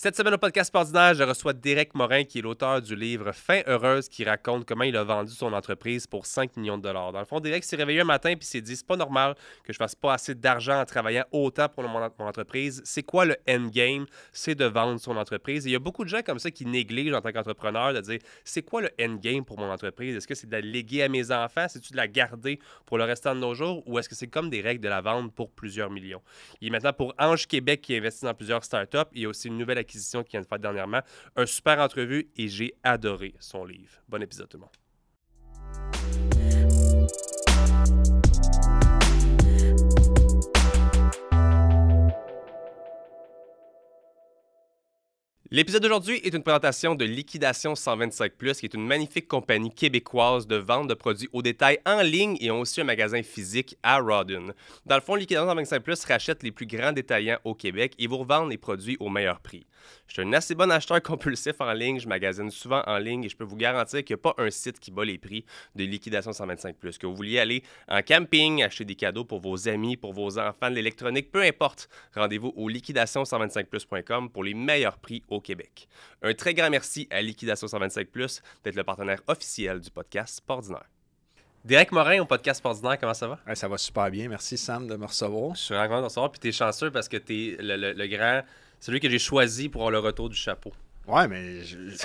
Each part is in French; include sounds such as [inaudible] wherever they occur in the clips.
Cette semaine au podcast ordinaire, je reçois Derek Morin, qui est l'auteur du livre Fin heureuse, qui raconte comment il a vendu son entreprise pour 5 millions de dollars. Dans le fond, Derek s'est réveillé un matin et s'est dit c'est pas normal que je fasse pas assez d'argent en travaillant autant pour mon, entreprise. C'est quoi le endgame C'est de vendre son entreprise. il y a beaucoup de gens comme ça qui négligent en tant qu'entrepreneur de dire c'est quoi le endgame pour mon entreprise Est-ce que c'est de la léguer à mes enfants C'est-tu de la garder pour le restant de nos jours Ou est-ce que c'est comme des règles de la vente pour plusieurs millions Il est maintenant pour Ange Québec qui investit dans plusieurs startups. Il y a aussi une nouvelle qui vient de faire dernièrement. Un super entrevue et j'ai adoré son livre. Bon épisode tout le monde. L'épisode d'aujourd'hui est une présentation de Liquidation 125 qui est une magnifique compagnie québécoise de vente de produits au détail en ligne et ont aussi un magasin physique à Rodden. Dans le fond, Liquidation 125 rachète les plus grands détaillants au Québec et vous revend les produits au meilleur prix. Je suis un assez bon acheteur [laughs] compulsif en ligne. Je magasine souvent en ligne et je peux vous garantir qu'il n'y a pas un site qui bat les prix de liquidation 125 Que vous vouliez aller en camping, acheter des cadeaux pour vos amis, pour vos enfants, de l'électronique, peu importe. Rendez-vous au liquidation125plus.com pour les meilleurs prix au Québec. Un très grand merci à Liquidation 125 plus d'être le partenaire officiel du podcast Sportinaire. Derek Morin au podcast Ordinaire, comment ça va? ça va super bien. Merci Sam de me recevoir. Je suis vraiment content de te recevoir. Puis t'es chanceux parce que tu es le grand celui que j'ai choisi pour avoir le retour du chapeau. Ouais, mais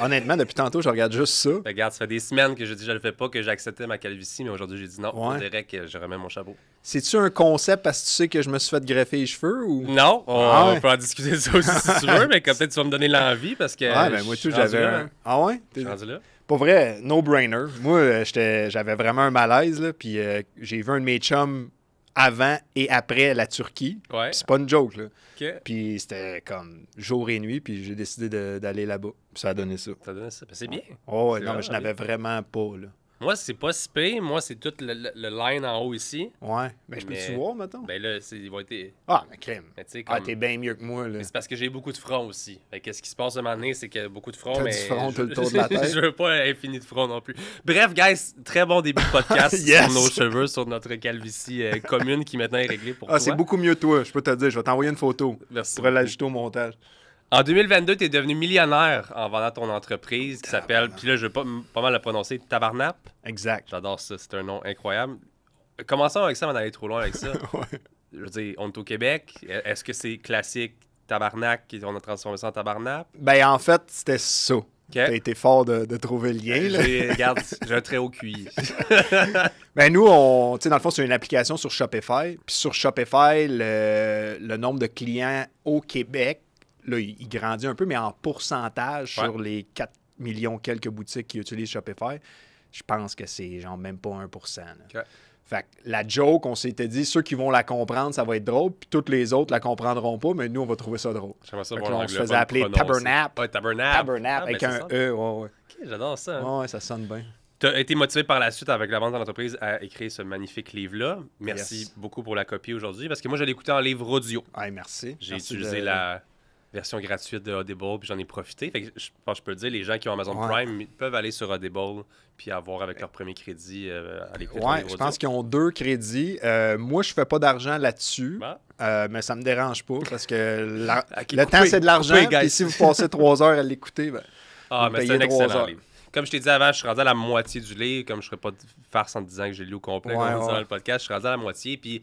honnêtement, depuis tantôt, je regarde juste ça. Ben, regarde, ça fait des semaines que je dis je le fais pas, que j'acceptais ma calvitie, mais aujourd'hui, j'ai dit non, on dirait que je remets mon chapeau. C'est-tu un concept parce que tu sais que je me suis fait greffer les cheveux ou. Non, on, ah peut en discuter de ça aussi si tu veux, mais peut-être tu vas me donner l'envie parce que. Ouais, ben moi, tout, j'avais. Un... Hein. Ah ouais? là? Pour vrai, no-brainer. Moi, euh, j'avais vraiment un malaise, puis euh, j'ai vu un de mes chums avant et après la Turquie. C'est pas une joke, là. Puis c'était comme jour et nuit, puis j'ai décidé d'aller là-bas. ça a donné ça. Ça a donné ça. Ben, c'est bien. Oh, non, mais je n'avais vraiment pas, là. Moi, c'est pas si Moi, c'est tout le, line en haut ici. Ouais. Mais je peux-tu voir, maintenant. Ben là, il va être. Ah, mais crème. Ah, t'es bien mieux que moi, là. C'est parce que j'ai beaucoup de front aussi. Fait ce qui se passe à un moment c'est que beaucoup de fronts. mais... du front je... tout le [laughs] tour de la tête. je veux pas infini de front non plus. Bref, guys, très bon début de podcast [laughs] sur nos cheveux, sur notre calvitie euh, commune qui maintenant est réglée pour ah, toi. Ah, c'est beaucoup mieux, toi. Je peux te dire. Je vais t'envoyer une photo. Merci. Pour l'ajouter au montage. En 2022, tu es devenu millionnaire en vendant ton entreprise qui s'appelle, puis là, je vais pas, pas mal la prononcer, Tabarnap. Exact. J'adore ça, c'est un nom incroyable. Commençons avec ça avant d'aller trop loin avec ça. [laughs] Je veux dire, on est au Québec. E, est-ce que c'est classique Tabarnac qu'on a transformé ça en Tabarnap? Ben, en fait, c'était ça. Tu T'as été fort de, trouver le lien. [laughs] Regarde, j'ai un très haut QI. ben nous, on, dans le fond, c'est une application sur Shopify. Puis sur Shopify, le nombre de clients au Québec là, il, grandit un peu, mais en pourcentage sur les 4 millions quelques boutiques qui utilisent Shopify, je pense que c'est genre même pas 1 Fait la joke, on s'était dit, ceux qui vont la comprendre, ça va être drôle, puis toutes les autres la comprendront pas, mais nous, on va trouver ça drôle. on se faisait appeler Tabernap. tabernap. Ah, avec un E. J'adore ça. Hein. Ouais, ça sonne bien. Tu as été motivé par la suite avec la vente de l'entreprise à écrire ce magnifique livre-là. Merci beaucoup pour la copie aujourd'hui, parce que moi, je l'ai écouté en livre audio. Ah, merci. J'ai utilisé la version gratuite de Audible, puis j'en ai profité. je je peux le dire, les gens qui ont Amazon Prime peuvent aller sur Audible puis avoir avec leur premier crédit euh, à Ouais, je pense qu'ils ont deux crédits. Euh, moi, je fais pas d'argent là-dessus, ah. euh, mais ça me dérange pas parce que [laughs] le temps, c'est de l'argent. Et si vous passez trois heures à l'écouter, ben, [laughs] ah, mais c'est un excellent Comme je t'ai dit avant, je suis rendu à la moitié du livre. Comme je ne ferais pas de farce en disant que j'ai lu au complet le podcast, je suis rendu à la moitié. Puis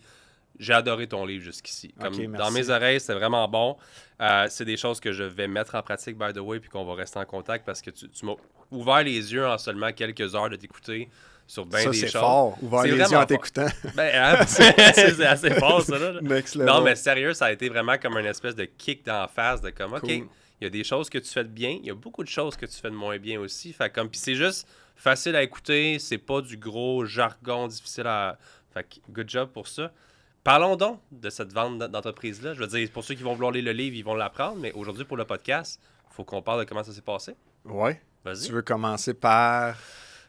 j'ai adoré ton livre jusqu'ici. dans mes oreilles, c'est vraiment bon. Euh, c'est des choses que je vais mettre en pratique, by the way, puis qu'on va rester en contact parce que tu, m'as ouvert les yeux en seulement quelques heures de t'écouter sur bien des choses. fort, ouvert les yeux en t'écoutant. [laughs] Ben, hein, [laughs] c'est assez fort, ça. Là. [laughs] Non, mais sérieux, ça a été vraiment comme une espèce de kick la face de comme, OK, il y a des choses que tu fais de bien, il y a beaucoup de choses que tu fais de moins bien aussi. Fait comme, puis c'est juste facile à écouter, c'est pas du gros jargon difficile à... Fait good job pour ça. Parlons donc de cette vente d'entreprise-là. Je veux dire, pour ceux qui vont vouloir lire le livre, ils vont l'apprendre, mais aujourd'hui, pour le podcast, il faut qu'on parle de comment ça s'est passé. Oui. Vas-y. Tu veux commencer par.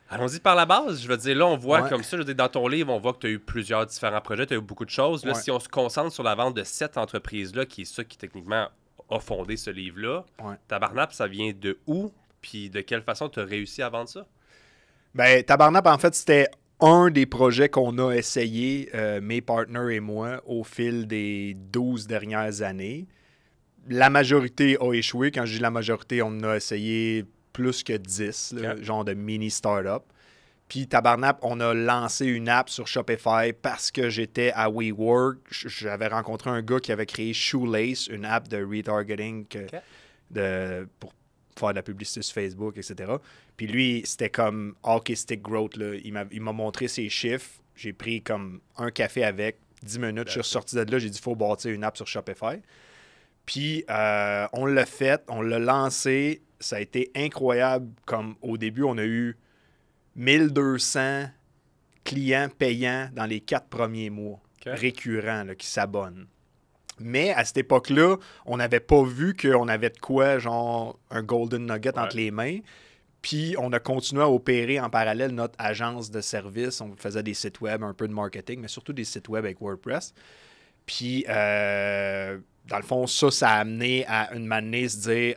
Allons-y par la base. Je veux dire, là, on voit comme ça, je veux dire, dans ton livre, on voit que tu as eu plusieurs différents projets, tu as eu beaucoup de choses. Là, si on se concentre sur la vente de cette entreprise-là, qui est ça qui techniquement a fondé ce livre-là, Tabarnap, ça vient de où? Puis de quelle façon tu as réussi à vendre ça? Ben, Tabarnap, en fait, c'était un des projets qu'on a essayé, euh, mes partenaires et moi, au fil des 12 dernières années. La majorité a échoué. Quand je dis la majorité, on a essayé plus que 10, genre de mini startup. Puis Tabarnap, on a lancé une app sur Shopify parce que j'étais à WeWork. J'avais rencontré un gars qui avait créé Shoelace, une app de retargeting de, pour faire de la publicité sur Facebook, etc. Puis lui, c'était comme hockey growth. Il m'a montré ses chiffres. J'ai pris comme un café avec, 10 minutes. Je suis ressorti de là. J'ai dit faut bâtir une app sur Shopify. Puis euh, on l'a fait, on l'a lancé. Ça a été incroyable. Comme au début, on a eu 1200 clients payants dans les quatre premiers mois récurrents qui s'abonnent. Mais à cette époque-là, on n'avait pas vu qu'on avait de quoi, genre, un golden nugget entre les mains. Puis on a continué à opérer en parallèle notre agence de service. On faisait des sites web, un peu de marketing, mais surtout des sites web avec WordPress. Puis, euh, dans le fond, ça, ça a amené à une manée se dire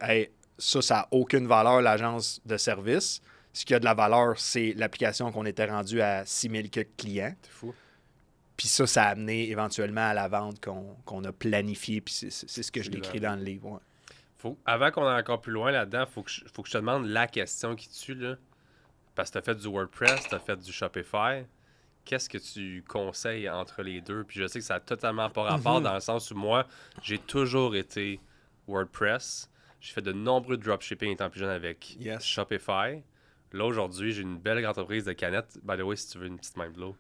ça, ça n'a aucune valeur, l'agence de service. Ce qui a de la valeur, c'est l'application qu'on était rendue à 6000 clients. C'est fou. Puis ça, ça a amené éventuellement à la vente qu'on a planifiée. Puis c'est ce que je décris dans le livre. Faut, avant qu'on aille encore plus loin là-dedans, faut, faut que je te demande la question qui tue. Là. Parce que tu as fait du WordPress, tu as fait du Shopify. Qu'est-ce que tu conseilles entre les deux? Puis je sais que ça n'a totalement pas rapport mhm. dans le sens où moi, j'ai toujours été WordPress. J'ai fait de nombreux dropshipping étant plus jeune avec Shopify. Là, aujourd'hui, j'ai une belle entreprise de canettes. By the way, si tu veux une petite main blow.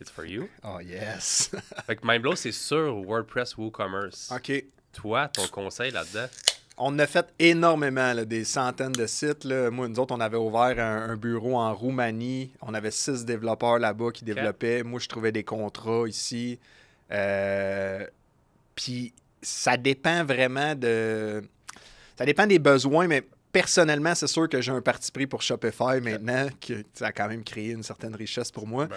It's for you. Oh yes. [laughs] fait que Mindblow, c'est sur WordPress WooCommerce. OK. Toi, ton conseil là-dedans? On a fait énormément, des centaines de sites. Moi, nous autres, on avait ouvert un, bureau en Roumanie. On avait six développeurs là-bas qui développaient. Moi, je trouvais des contrats ici. Euh, puis ça dépend vraiment de. Ça dépend des besoins, mais personnellement, c'est sûr que j'ai un parti pris pour Shopify maintenant, que ça a quand même créé une certaine richesse pour moi. Ben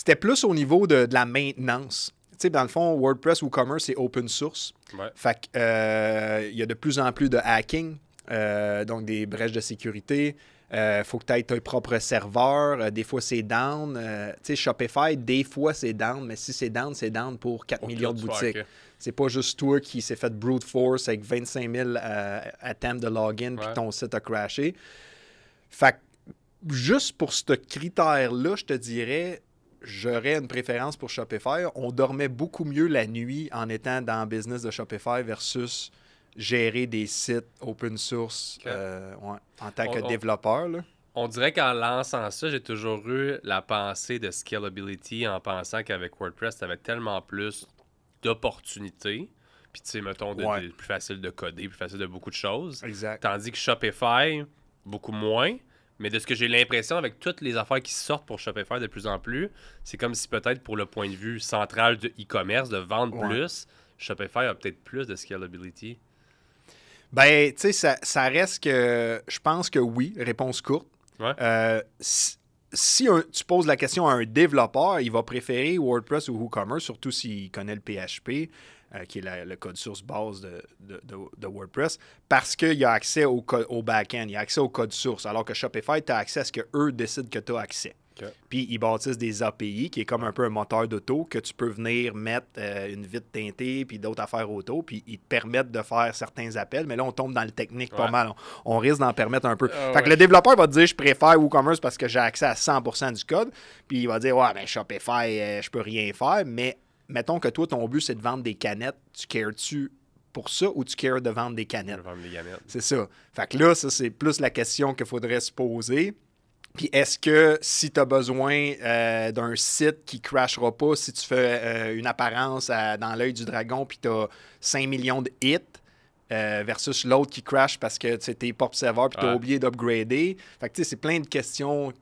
c'était plus au niveau de, la maintenance. sais, dans le fond, WordPress ou Commerce, c'est open source. Fait qu'il euh, y a de plus en plus de hacking, euh, donc des brèches de sécurité. Il euh, faut que tu aies ton propre serveur. des fois, c'est down. tu sais, Shopify, des fois, c'est down, mais si c'est down, c'est down pour 4 millions de boutiques. C'est pas juste toi qui s'est fait brute force avec 25 000 attempts de login puis ton site a crashé. Fait juste pour ce critère-là, je te dirais, j'aurais une préférence pour Shopify. On dormait beaucoup mieux la nuit en étant dans le business de Shopify versus gérer des sites open source euh, en tant que développeur. On dirait qu'en lançant ça, j'ai toujours eu la pensée de scalability en pensant qu'avec WordPress, tu avais tellement plus d'opportunités. Puis, tu sais, mettons, de, plus facile de coder, plus facile de beaucoup de choses. Exact. Tandis que Shopify, beaucoup moins. Mais de ce que j'ai l'impression avec toutes les affaires qui sortent pour Shopify de plus en plus, c'est comme si peut-être pour le point de vue central de e-commerce, de vendre plus, Shopify a peut-être plus de scalability. Ben, tu sais, ça, reste que je pense que oui, réponse courte. Euh, si, tu poses la question à un développeur, il va préférer WordPress ou WooCommerce, surtout s'il connaît le PHP. Euh, qui est le code source base de, WordPress, parce qu'il y a accès au, au back-end, il y a accès au code source, alors que Shopify, tu as accès à ce qu'eux décident que tu as accès. Puis ils bâtissent des API qui est comme un peu un moteur d'auto que tu peux venir mettre euh, une vitre teintée puis d'autres affaires auto, puis ils te permettent de faire certains appels. Mais là, on tombe dans le technique pas mal. On, risque d'en permettre un peu. Ah fait que le développeur va te dire Je préfère WooCommerce parce que j'ai accès à 100% du code. Puis il va dire Ouais, mais ben, Shopify, euh, je peux rien faire. Mais mettons que toi, ton but, c'est de vendre des canettes, tu cares-tu pour ça ou tu cares de vendre des canettes? C'est ça. Fait que là, ça, c'est plus la question qu'il faudrait se poser. Puis est-ce que si tu as besoin euh, d'un site qui crashera pas, si tu fais euh, une apparence dans l'œil du dragon puis tu as 5 millions de hits, euh, versus l'autre qui crash parce que tu étais pop serveur puis tu as oublié d'upgrader. Fait que tu sais, c'est plein de questions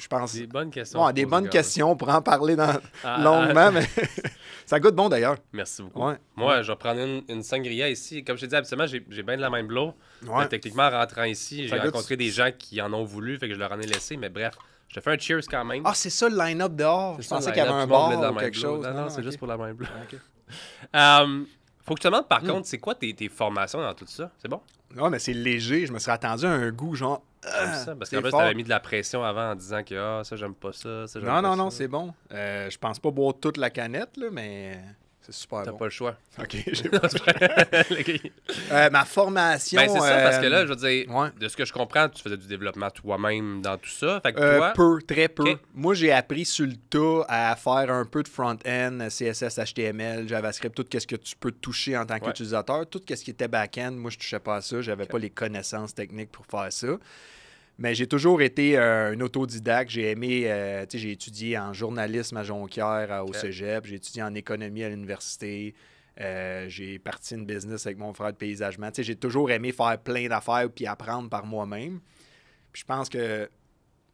je pense. Des bonnes questions. Bon, des bonnes questions. On en parler dans... [laughs] Ah, longuement, ah. mais [laughs] ça goûte bon d'ailleurs. Merci beaucoup. Moi, je vais prendre une, sangria ici. Comme je t'ai dit, habituellement, j'ai bien de la main blow. techniquement, en rentrant ici, j'ai rencontré des gens qui en ont voulu, fait que je leur en ai laissé, mais bref. Je te fais un cheers quand même. Ah, c'est ça le line-up dehors. Je pensais qu'il y avait un bar ou quelque chose. Non, non, ah, c'est juste pour la main bleue. [laughs] faut que je te demandes, par mm. contre, c'est quoi tes, tes, formations dans tout ça? C'est bon? Non, ah, mais c'est léger. Je me serais attendu à un goût genre. Ah, ça, parce qu'en tu t'avais mis de la pression avant en disant que ah, ça, j'aime pas ça. non, non, non, c'est bon. Euh, je pense pas boire toute la canette, là, mais c'est T'as pas le choix. OK, ma formation... Ben, c'est ça, parce que là, euh, je veux dire, de ce que je comprends, tu faisais du développement toi-même dans tout ça. Euh, peu, très peu. Moi, j'ai appris sur le tas à faire un peu de front-end, CSS, HTML, JavaScript, tout ce que tu peux toucher en tant qu'utilisateur. Tout ce qui était back-end, moi, je touchais pas à ça. J'avais pas les connaissances techniques pour faire ça. Mais j'ai toujours été euh, un autodidacte. J'ai aimé, euh, tu sais, j'ai étudié en journalisme à Jonquière, au cégep. J'ai étudié en économie à l'université. Euh, j'ai parti une business avec mon frère de paysagement. Tu sais, j'ai toujours aimé faire plein d'affaires puis apprendre par moi-même. Puis je pense que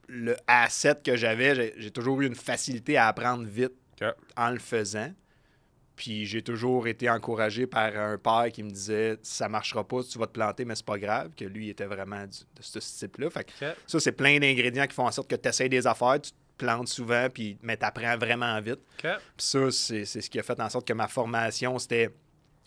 le asset que j'avais, j'ai toujours eu une facilité à apprendre vite en le faisant. Puis j'ai toujours été encouragé par un père qui me disait ça marchera pas, tu vas te planter, mais c'est pas grave, que lui était vraiment de ce type-là. Ça, c'est plein d'ingrédients qui font en sorte que tu essaies des affaires, tu te plantes souvent, puis, mais tu apprends vraiment vite. ça, c'est ce qui a fait en sorte que ma formation, c'était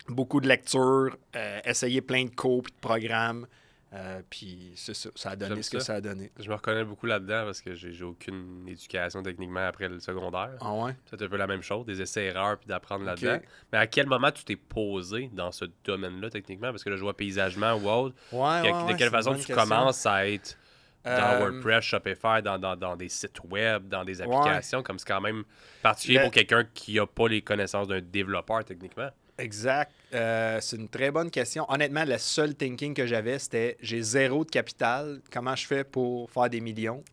beaucoup de lecture, euh, essayer plein de cours, puis de programmes. Euh, puis c'est ça, ça a donné ce que ça. a donné. Je me reconnais beaucoup là-dedans parce que j'ai aucune éducation techniquement après le secondaire. Ah ouais? C'est un peu la même chose, des essais-erreurs puis d'apprendre là-dedans. Mais à quel moment tu t'es posé dans ce domaine-là techniquement? Parce que là, je vois paysagement ou autre. de quelle façon tu commences à être dans euh, WordPress, Shopify, dans, des sites web, dans des applications, comme c'est quand même particulier pour quelqu'un qui n'a pas les connaissances d'un développeur techniquement. Exact. Euh, c'est une très bonne question. Honnêtement, le seul thinking que j'avais, c'était j'ai zéro de capital. Comment je fais pour faire des millions?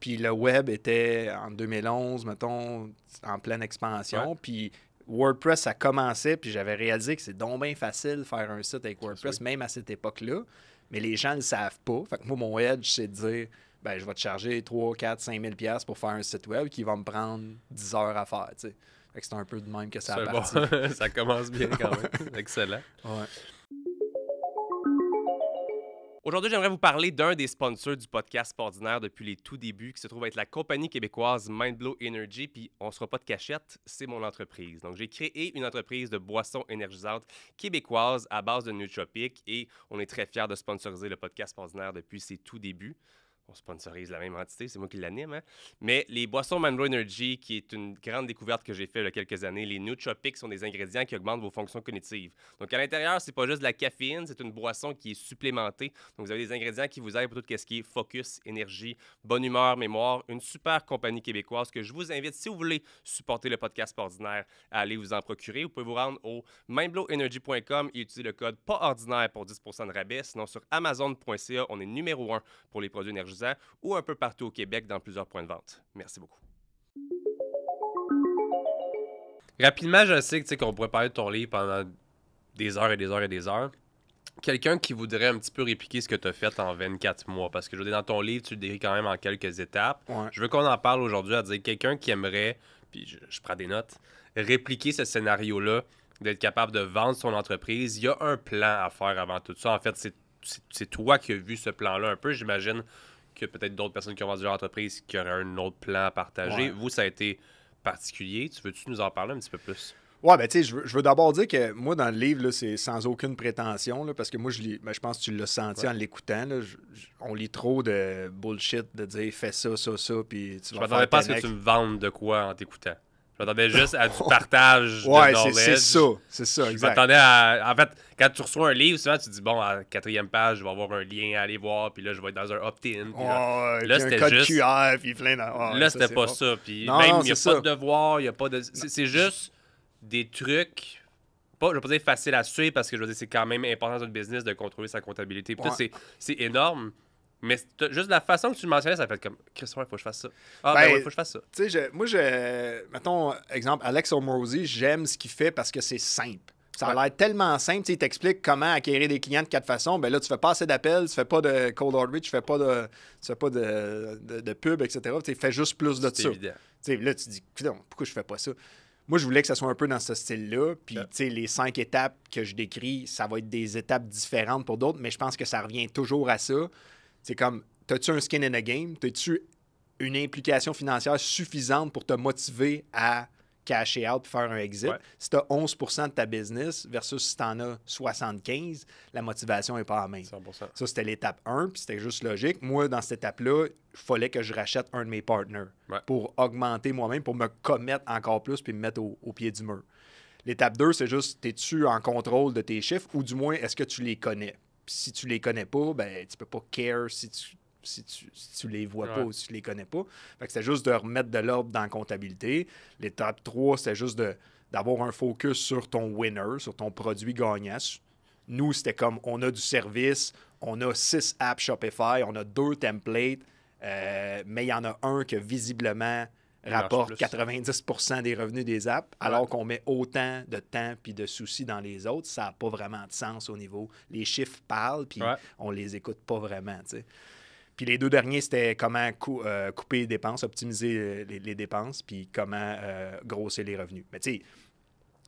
Puis le web était en 2011, mettons, en pleine expansion. Puis WordPress, a commencé. Puis j'avais réalisé que c'est donc bien facile de faire un site avec WordPress, même à cette époque-là. Mais les gens ne le savent pas. Fait que moi, mon edge, c'est de dire ben, je vais te charger 3, 4, 5 000 pour faire un site web qui va me prendre 10 heures à faire que c'est un peu de même que ça a parti. [laughs] ça commence bien quand même. [laughs] Excellent. Aujourd'hui, j'aimerais vous parler d'un des sponsors du podcast Ordinaire depuis les tout débuts, qui se trouve être la compagnie québécoise Mindblow Energy. Puis on ne sera pas de cachette, c'est mon entreprise. Donc j'ai créé une entreprise de boissons énergisantes québécoises à base de nootropics et on est très fiers de sponsoriser le podcast Ordinaire depuis ses tout débuts on sponsorise la même entité, c'est moi qui l'anime. Hein? Mais les boissons Manro Energy, qui est une grande découverte que j'ai faite il y a quelques années, les nootropics sont des ingrédients qui augmentent vos fonctions cognitives. Donc à l'intérieur, c'est pas juste de la caféine, c'est une boisson qui est supplémentée. Donc vous avez des ingrédients qui vous aident pour tout ce qui est focus, énergie, bonne humeur, mémoire. Une super compagnie québécoise que je vous invite, si vous voulez supporter le podcast ordinaire, à aller vous en procurer. Vous pouvez vous rendre au mindblowenergy.com et utiliser le code PASORDINAIRE pour 10% de rabais. Sinon sur amazon.ca, on est numéro 1 pour les produits énergétiques ou un peu partout au Québec dans plusieurs points de vente. Merci beaucoup. Rapidement, je sais que qu'on pourrait parler de ton livre pendant des heures et des heures et des heures. Quelqu'un qui voudrait un petit peu répliquer ce que tu as fait en 24 mois, parce que je veux dire, dans ton livre, tu le décris quand même en quelques étapes. Je veux qu'on en parle aujourd'hui à dire quelqu'un qui aimerait, puis je, je prends des notes, répliquer ce scénario-là, d'être capable de vendre son entreprise. Il y a un plan à faire avant tout ça. En fait, c'est toi qui as vu ce plan-là un peu, j'imagine, que peut-être d'autres personnes qui ont vendu leur entreprise qui auraient un autre plan à partager. Vous, ça a été particulier. Tu veux-tu nous en parler un petit peu plus? Ouais, ben tu sais, je veux, d'abord dire que moi, dans le livre, c'est sans aucune prétention, parce que moi, je, Mais ben, je pense que tu l'as senti en l'écoutant. On lit trop de bullshit, de dire fais ça, ça, ça, puis tu je vas faire. Je m'attendais pas que tu me vendes de quoi en t'écoutant j'attendais juste à du [laughs] partage ouais, de knowledge. c'est ça. C'est ça, exact. Je à. En fait, quand tu reçois un livre, souvent, tu dis, bon, à la quatrième page, je vais avoir un lien à aller voir, puis là, je vais être dans un opt-in. Oh, là, c'était juste. QR, puis plein là, c'était pas ça. Puis même, il n'y a pas de devoir, il n'y a pas de. C'est juste des trucs. Pas, je vais pas dire facile à suivre parce que je veux dire, c'est quand même important dans le business de contrôler sa comptabilité. Ouais. C'est énorme, mais juste la façon que tu le mentionnais, ça fait comme Christophe, il faut que je fasse ça. Ah, ben, ben il faut que je fasse ça. Tu sais, moi, je. Mettons, exemple, Alex O'Morosi, j'aime ce qu'il fait parce que c'est simple. Ça a l'air tellement simple. Tu il t'explique comment acquérir des clients de quatre façons. Ben là, tu fais pas assez d'appels, tu fais pas de cold outreach, tu fais pas de, tu fais pas de, de, pub, etc. Tu fais juste plus de ça. sais là, tu dis, putain pourquoi je fais pas ça? Moi, je voulais que ça soit un peu dans ce style-là. Puis, tu sais, les cinq étapes que je décris, ça va être des étapes différentes pour d'autres, mais je pense que ça revient toujours à ça. C'est comme, as tu un skin in a game? as tu une implication financière suffisante pour te motiver à cacher out et faire un exit. Si tu as 11 de ta business versus si tu en as 75, la motivation n'est pas la même. Ça, c'était l'étape 1, puis c'était juste logique. Moi, dans cette étape-là, il fallait que je rachète un de mes partners pour augmenter moi-même, pour me commettre encore plus puis me mettre au, au pied du mur. L'étape 2, c'est juste, es-tu en contrôle de tes chiffres ou du moins, est-ce que tu les connais? si tu les connais pas, ben, tu peux pas care si tu si tu, les vois pas ou si tu les connais pas. Fait que c'était juste de remettre de l'ordre dans la comptabilité. L'étape 3, c'était juste de, d'avoir un focus sur ton winner, sur ton produit gagnant. Nous, c'était comme on a du service, on a six apps Shopify, on a deux templates, euh, mais il y en a un que visiblement rapporte 90 des revenus des apps, alors qu'on met autant de temps puis de soucis dans les autres, ça n'a pas vraiment de sens au niveau. Les chiffres parlent, puis on les écoute pas vraiment. Puis les deux derniers, c'était comment euh, couper les dépenses, optimiser euh, les, dépenses, puis comment euh, grosser les revenus. Mais tu sais,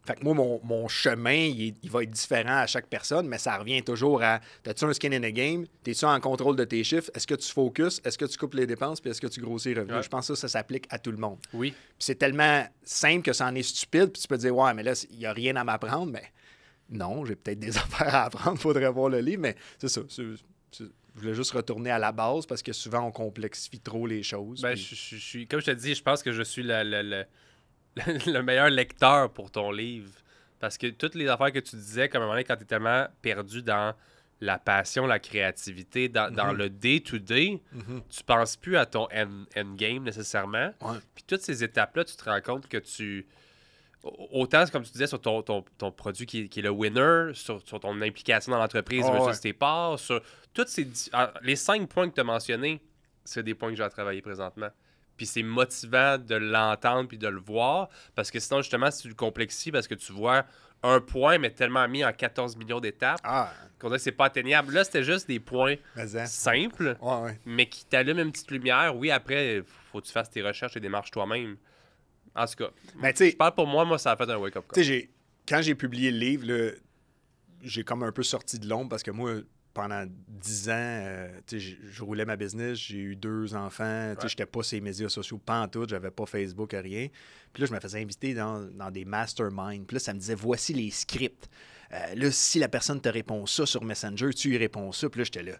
fait que moi, mon, chemin, il, va être différent à chaque personne, mais ça revient toujours à t'as-tu un skin in the game T'es-tu en contrôle de tes chiffres Est-ce que tu focuses Est-ce que tu coupes les dépenses Puis est-ce que tu grossis les revenus Je pense que ça, ça s'applique à tout le monde. Oui. Puis c'est tellement simple que ça en est stupide, puis tu peux dire Ouais, mais là, il n'y a rien à m'apprendre, mais non, j'ai peut-être des [laughs] affaires à apprendre, faudrait voir le livre, mais c'est ça. Je voulais juste retourner à la base parce que souvent on complexifie trop les choses. Ben, je, suis comme je te dis, je pense que je suis le... [laughs] le meilleur lecteur pour ton livre. Parce que toutes les affaires que tu disais, comme quand tu es tellement perdu dans la passion, la créativité, dans, mhm. le day-to-day, mhm. tu penses plus à ton endgame nécessairement. Puis toutes ces étapes-là, tu te rends compte que tu. Autant, comme tu disais, sur ton, produit qui est, le winner, sur, ton implication dans l'entreprise sur tes parts, sur toutes ces. Ah, les cinq points que tu as mentionnés, c'est des points que j'ai à travailler présentement. Puis c'est motivant de l'entendre puis de le voir. Parce que sinon, justement, si tu le parce que tu vois un point, mais tellement mis en 14 millions d'étapes ah. qu'on dirait que c'est pas atteignable. Là, c'était juste des points hein. simples, mais qui t'allument une petite lumière. Oui, après, faut que tu fasses tes recherches et démarches toi-même. En tout cas, je parle pour moi, moi, ça a fait un wake-up call. Quand j'ai publié le livre, j'ai comme un peu sorti de l'ombre parce que moi, pendant dix ans, euh, je, roulais ma business, j'ai eu deux enfants, je n'étais pas sur les médias sociaux pas pantoute, j'avais pas Facebook, rien. Puis là, je me faisais inviter dans, des masterminds. Puis là, ça me disait, voici les scripts. Euh, là, si la personne te répond ça sur Messenger, tu y réponds ça. Puis là, j'étais là,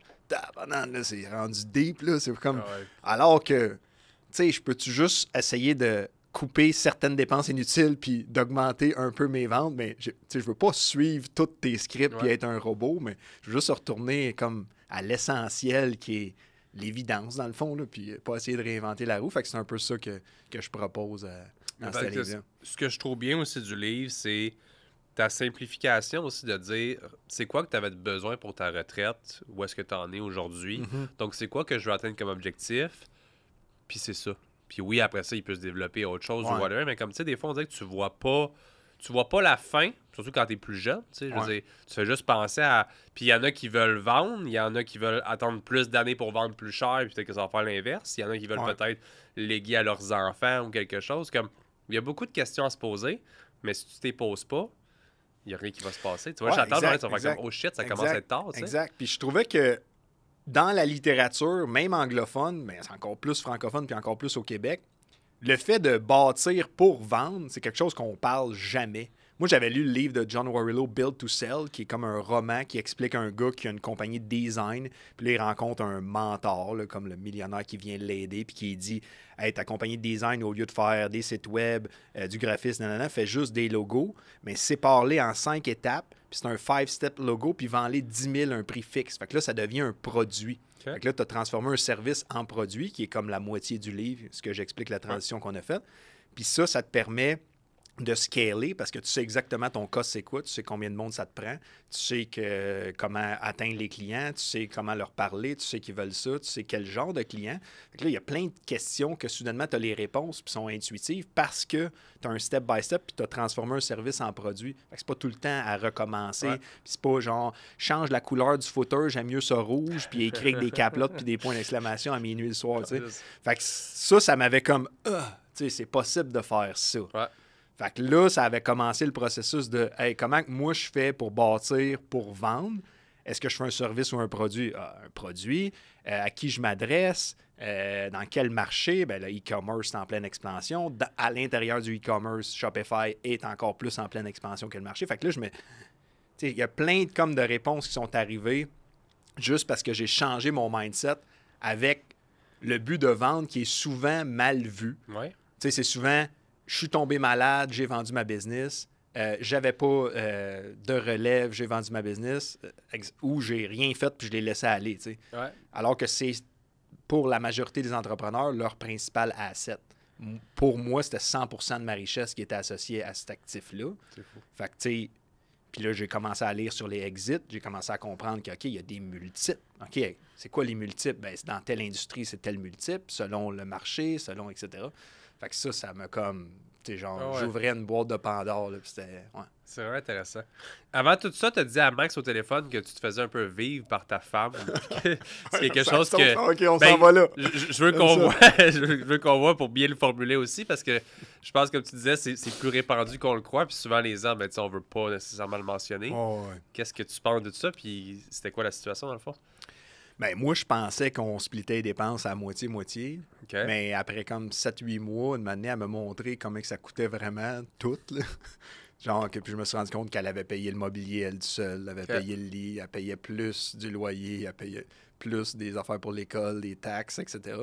là c'est rendu deep, là. C'est comme... Ah Alors que, tu sais, je peux-tu juste essayer de couper certaines dépenses inutiles puis d'augmenter un peu mes ventes, mais je ne veux pas suivre tous tes scripts puis être un robot, mais je veux juste retourner comme à l'essentiel qui est l'évidence, dans le fond, là, puis pas essayer de réinventer la roue. Fait que c'est un peu ça que, je propose euh, à, à Ce que je trouve bien aussi du livre, c'est ta simplification aussi de dire c'est quoi que tu avais besoin pour ta retraite, où est-ce que tu en es aujourd'hui. Mm-hmm. Donc, c'est quoi que je veux atteindre comme objectif, puis c'est ça. Puis oui, après ça, il peut se développer autre chose ou Mais comme tu sais, des fois, on dirait que tu vois pas. Tu vois pas la fin, surtout quand tu es plus jeune. Tu, sais, je tu fais juste penser à. Puis il y en a qui veulent vendre, il y en a qui veulent attendre plus d'années pour vendre plus cher, puis peut-être que ça va faire l'inverse. Il y en a qui veulent peut-être léguer à leurs enfants ou quelque chose. Comme Il y a beaucoup de questions à se poser, mais si tu t'es poses pas, il y a rien qui va se passer. Tu vois, j'attends, tu faire comme, oh shit, ça commence à être tard. Exact. Puis je trouvais que dans la littérature, même anglophone, mais c'est encore plus francophone puis encore plus au Québec, le fait de bâtir pour vendre, c'est quelque chose qu'on ne parle jamais. Moi, j'avais lu le livre de John Warrillo, Build to Sell, qui est comme un roman qui explique un gars qui a une compagnie de design, puis là, il rencontre un mentor, comme le millionnaire qui vient l'aider, puis qui dit Hey, ta compagnie de design, au lieu de faire des sites web, euh, du graphisme, nanana, fait juste des logos, mais c'est parlé en cinq étapes puis c'est un five-step logo, puis vend les 10 000 un prix fixe. Fait que là, ça devient un produit. Fait que là, tu as transformé un service en produit, qui est comme la moitié du livre, ce que j'explique la transition qu'on a faite. Puis ça, ça te permet de scaler parce que tu sais exactement ton cas, c'est quoi, tu sais combien de monde ça te prend, tu sais comment atteindre les clients, tu sais comment leur parler, tu sais qu'ils veulent ça, tu sais quel genre de client. Là, il y a plein de questions que soudainement tu as les réponses qui sont intuitives parce que tu as un step by step puis tu as transformé un service en produit. C'est pas tout le temps à recommencer, ouais. c'est pas genre change la couleur du footer, j'aime mieux ça rouge, puis écrire des caplottes puis des points d'exclamation à minuit le soir, Fait que ça ça m'avait comme ah, tu c'est possible de faire ça. Fait que là, ça avait commencé le processus de hey, comment moi je fais pour bâtir, pour vendre. Est-ce que je fais un service ou un produit? Ah, un produit. Euh, à qui je m'adresse? Euh, dans quel marché? Ben, le e-commerce est en pleine expansion. à l'intérieur du e-commerce, Shopify est encore plus en pleine expansion que le marché. Fait que là, je me. Il y a plein de, comme, de réponses qui sont arrivées juste parce que j'ai changé mon mindset avec le but de vendre qui est souvent mal vu. Ouais. C'est souvent je suis tombé malade, j'ai vendu ma business. Euh, j'avais pas euh, de relève, j'ai vendu ma business, euh, ou j'ai rien fait puis je l'ai laissé aller. Alors que c'est pour la majorité des entrepreneurs leur principal asset. Pour moi, c'était 100 de ma richesse qui était associée à cet actif-là. Fait que, puis là, j'ai commencé à lire sur les exits. J'ai commencé à comprendre qu'il y a des multiples. OK, c'est quoi les multiples? Ben, dans telle industrie, c'est tel multiple, selon le marché, selon, etc. Fait que ça, ça me comme. Tu genre, ah j'ouvrais une boîte de Pandore, là, c'était. Ouais. C'est vraiment intéressant. Avant tout ça, tu as dit à Max au téléphone que tu te faisais un peu vivre par ta femme. [laughs] c'est quelque chose que. Ok, on ben, s'en va là. Je, veux qu'on voit, [laughs] veux, qu'on voit pour bien le formuler aussi parce que je pense, comme tu disais, c'est, plus répandu qu'on le croit. Puis souvent, les hommes, ben, on veut pas nécessairement le mentionner. Qu'est-ce que tu penses de ça? Puis c'était quoi la situation dans le fond? Ben, moi, je pensais qu'on splittait les dépenses à moitié-moitié. Mais après comme 7-8 mois, une manière à me montrer comment que ça coûtait vraiment tout. [laughs] Genre, que puis je me suis rendu compte qu'elle avait payé le mobilier elle seule, elle avait payé le lit, elle payait plus du loyer, elle payait plus des affaires pour l'école, des taxes, etc.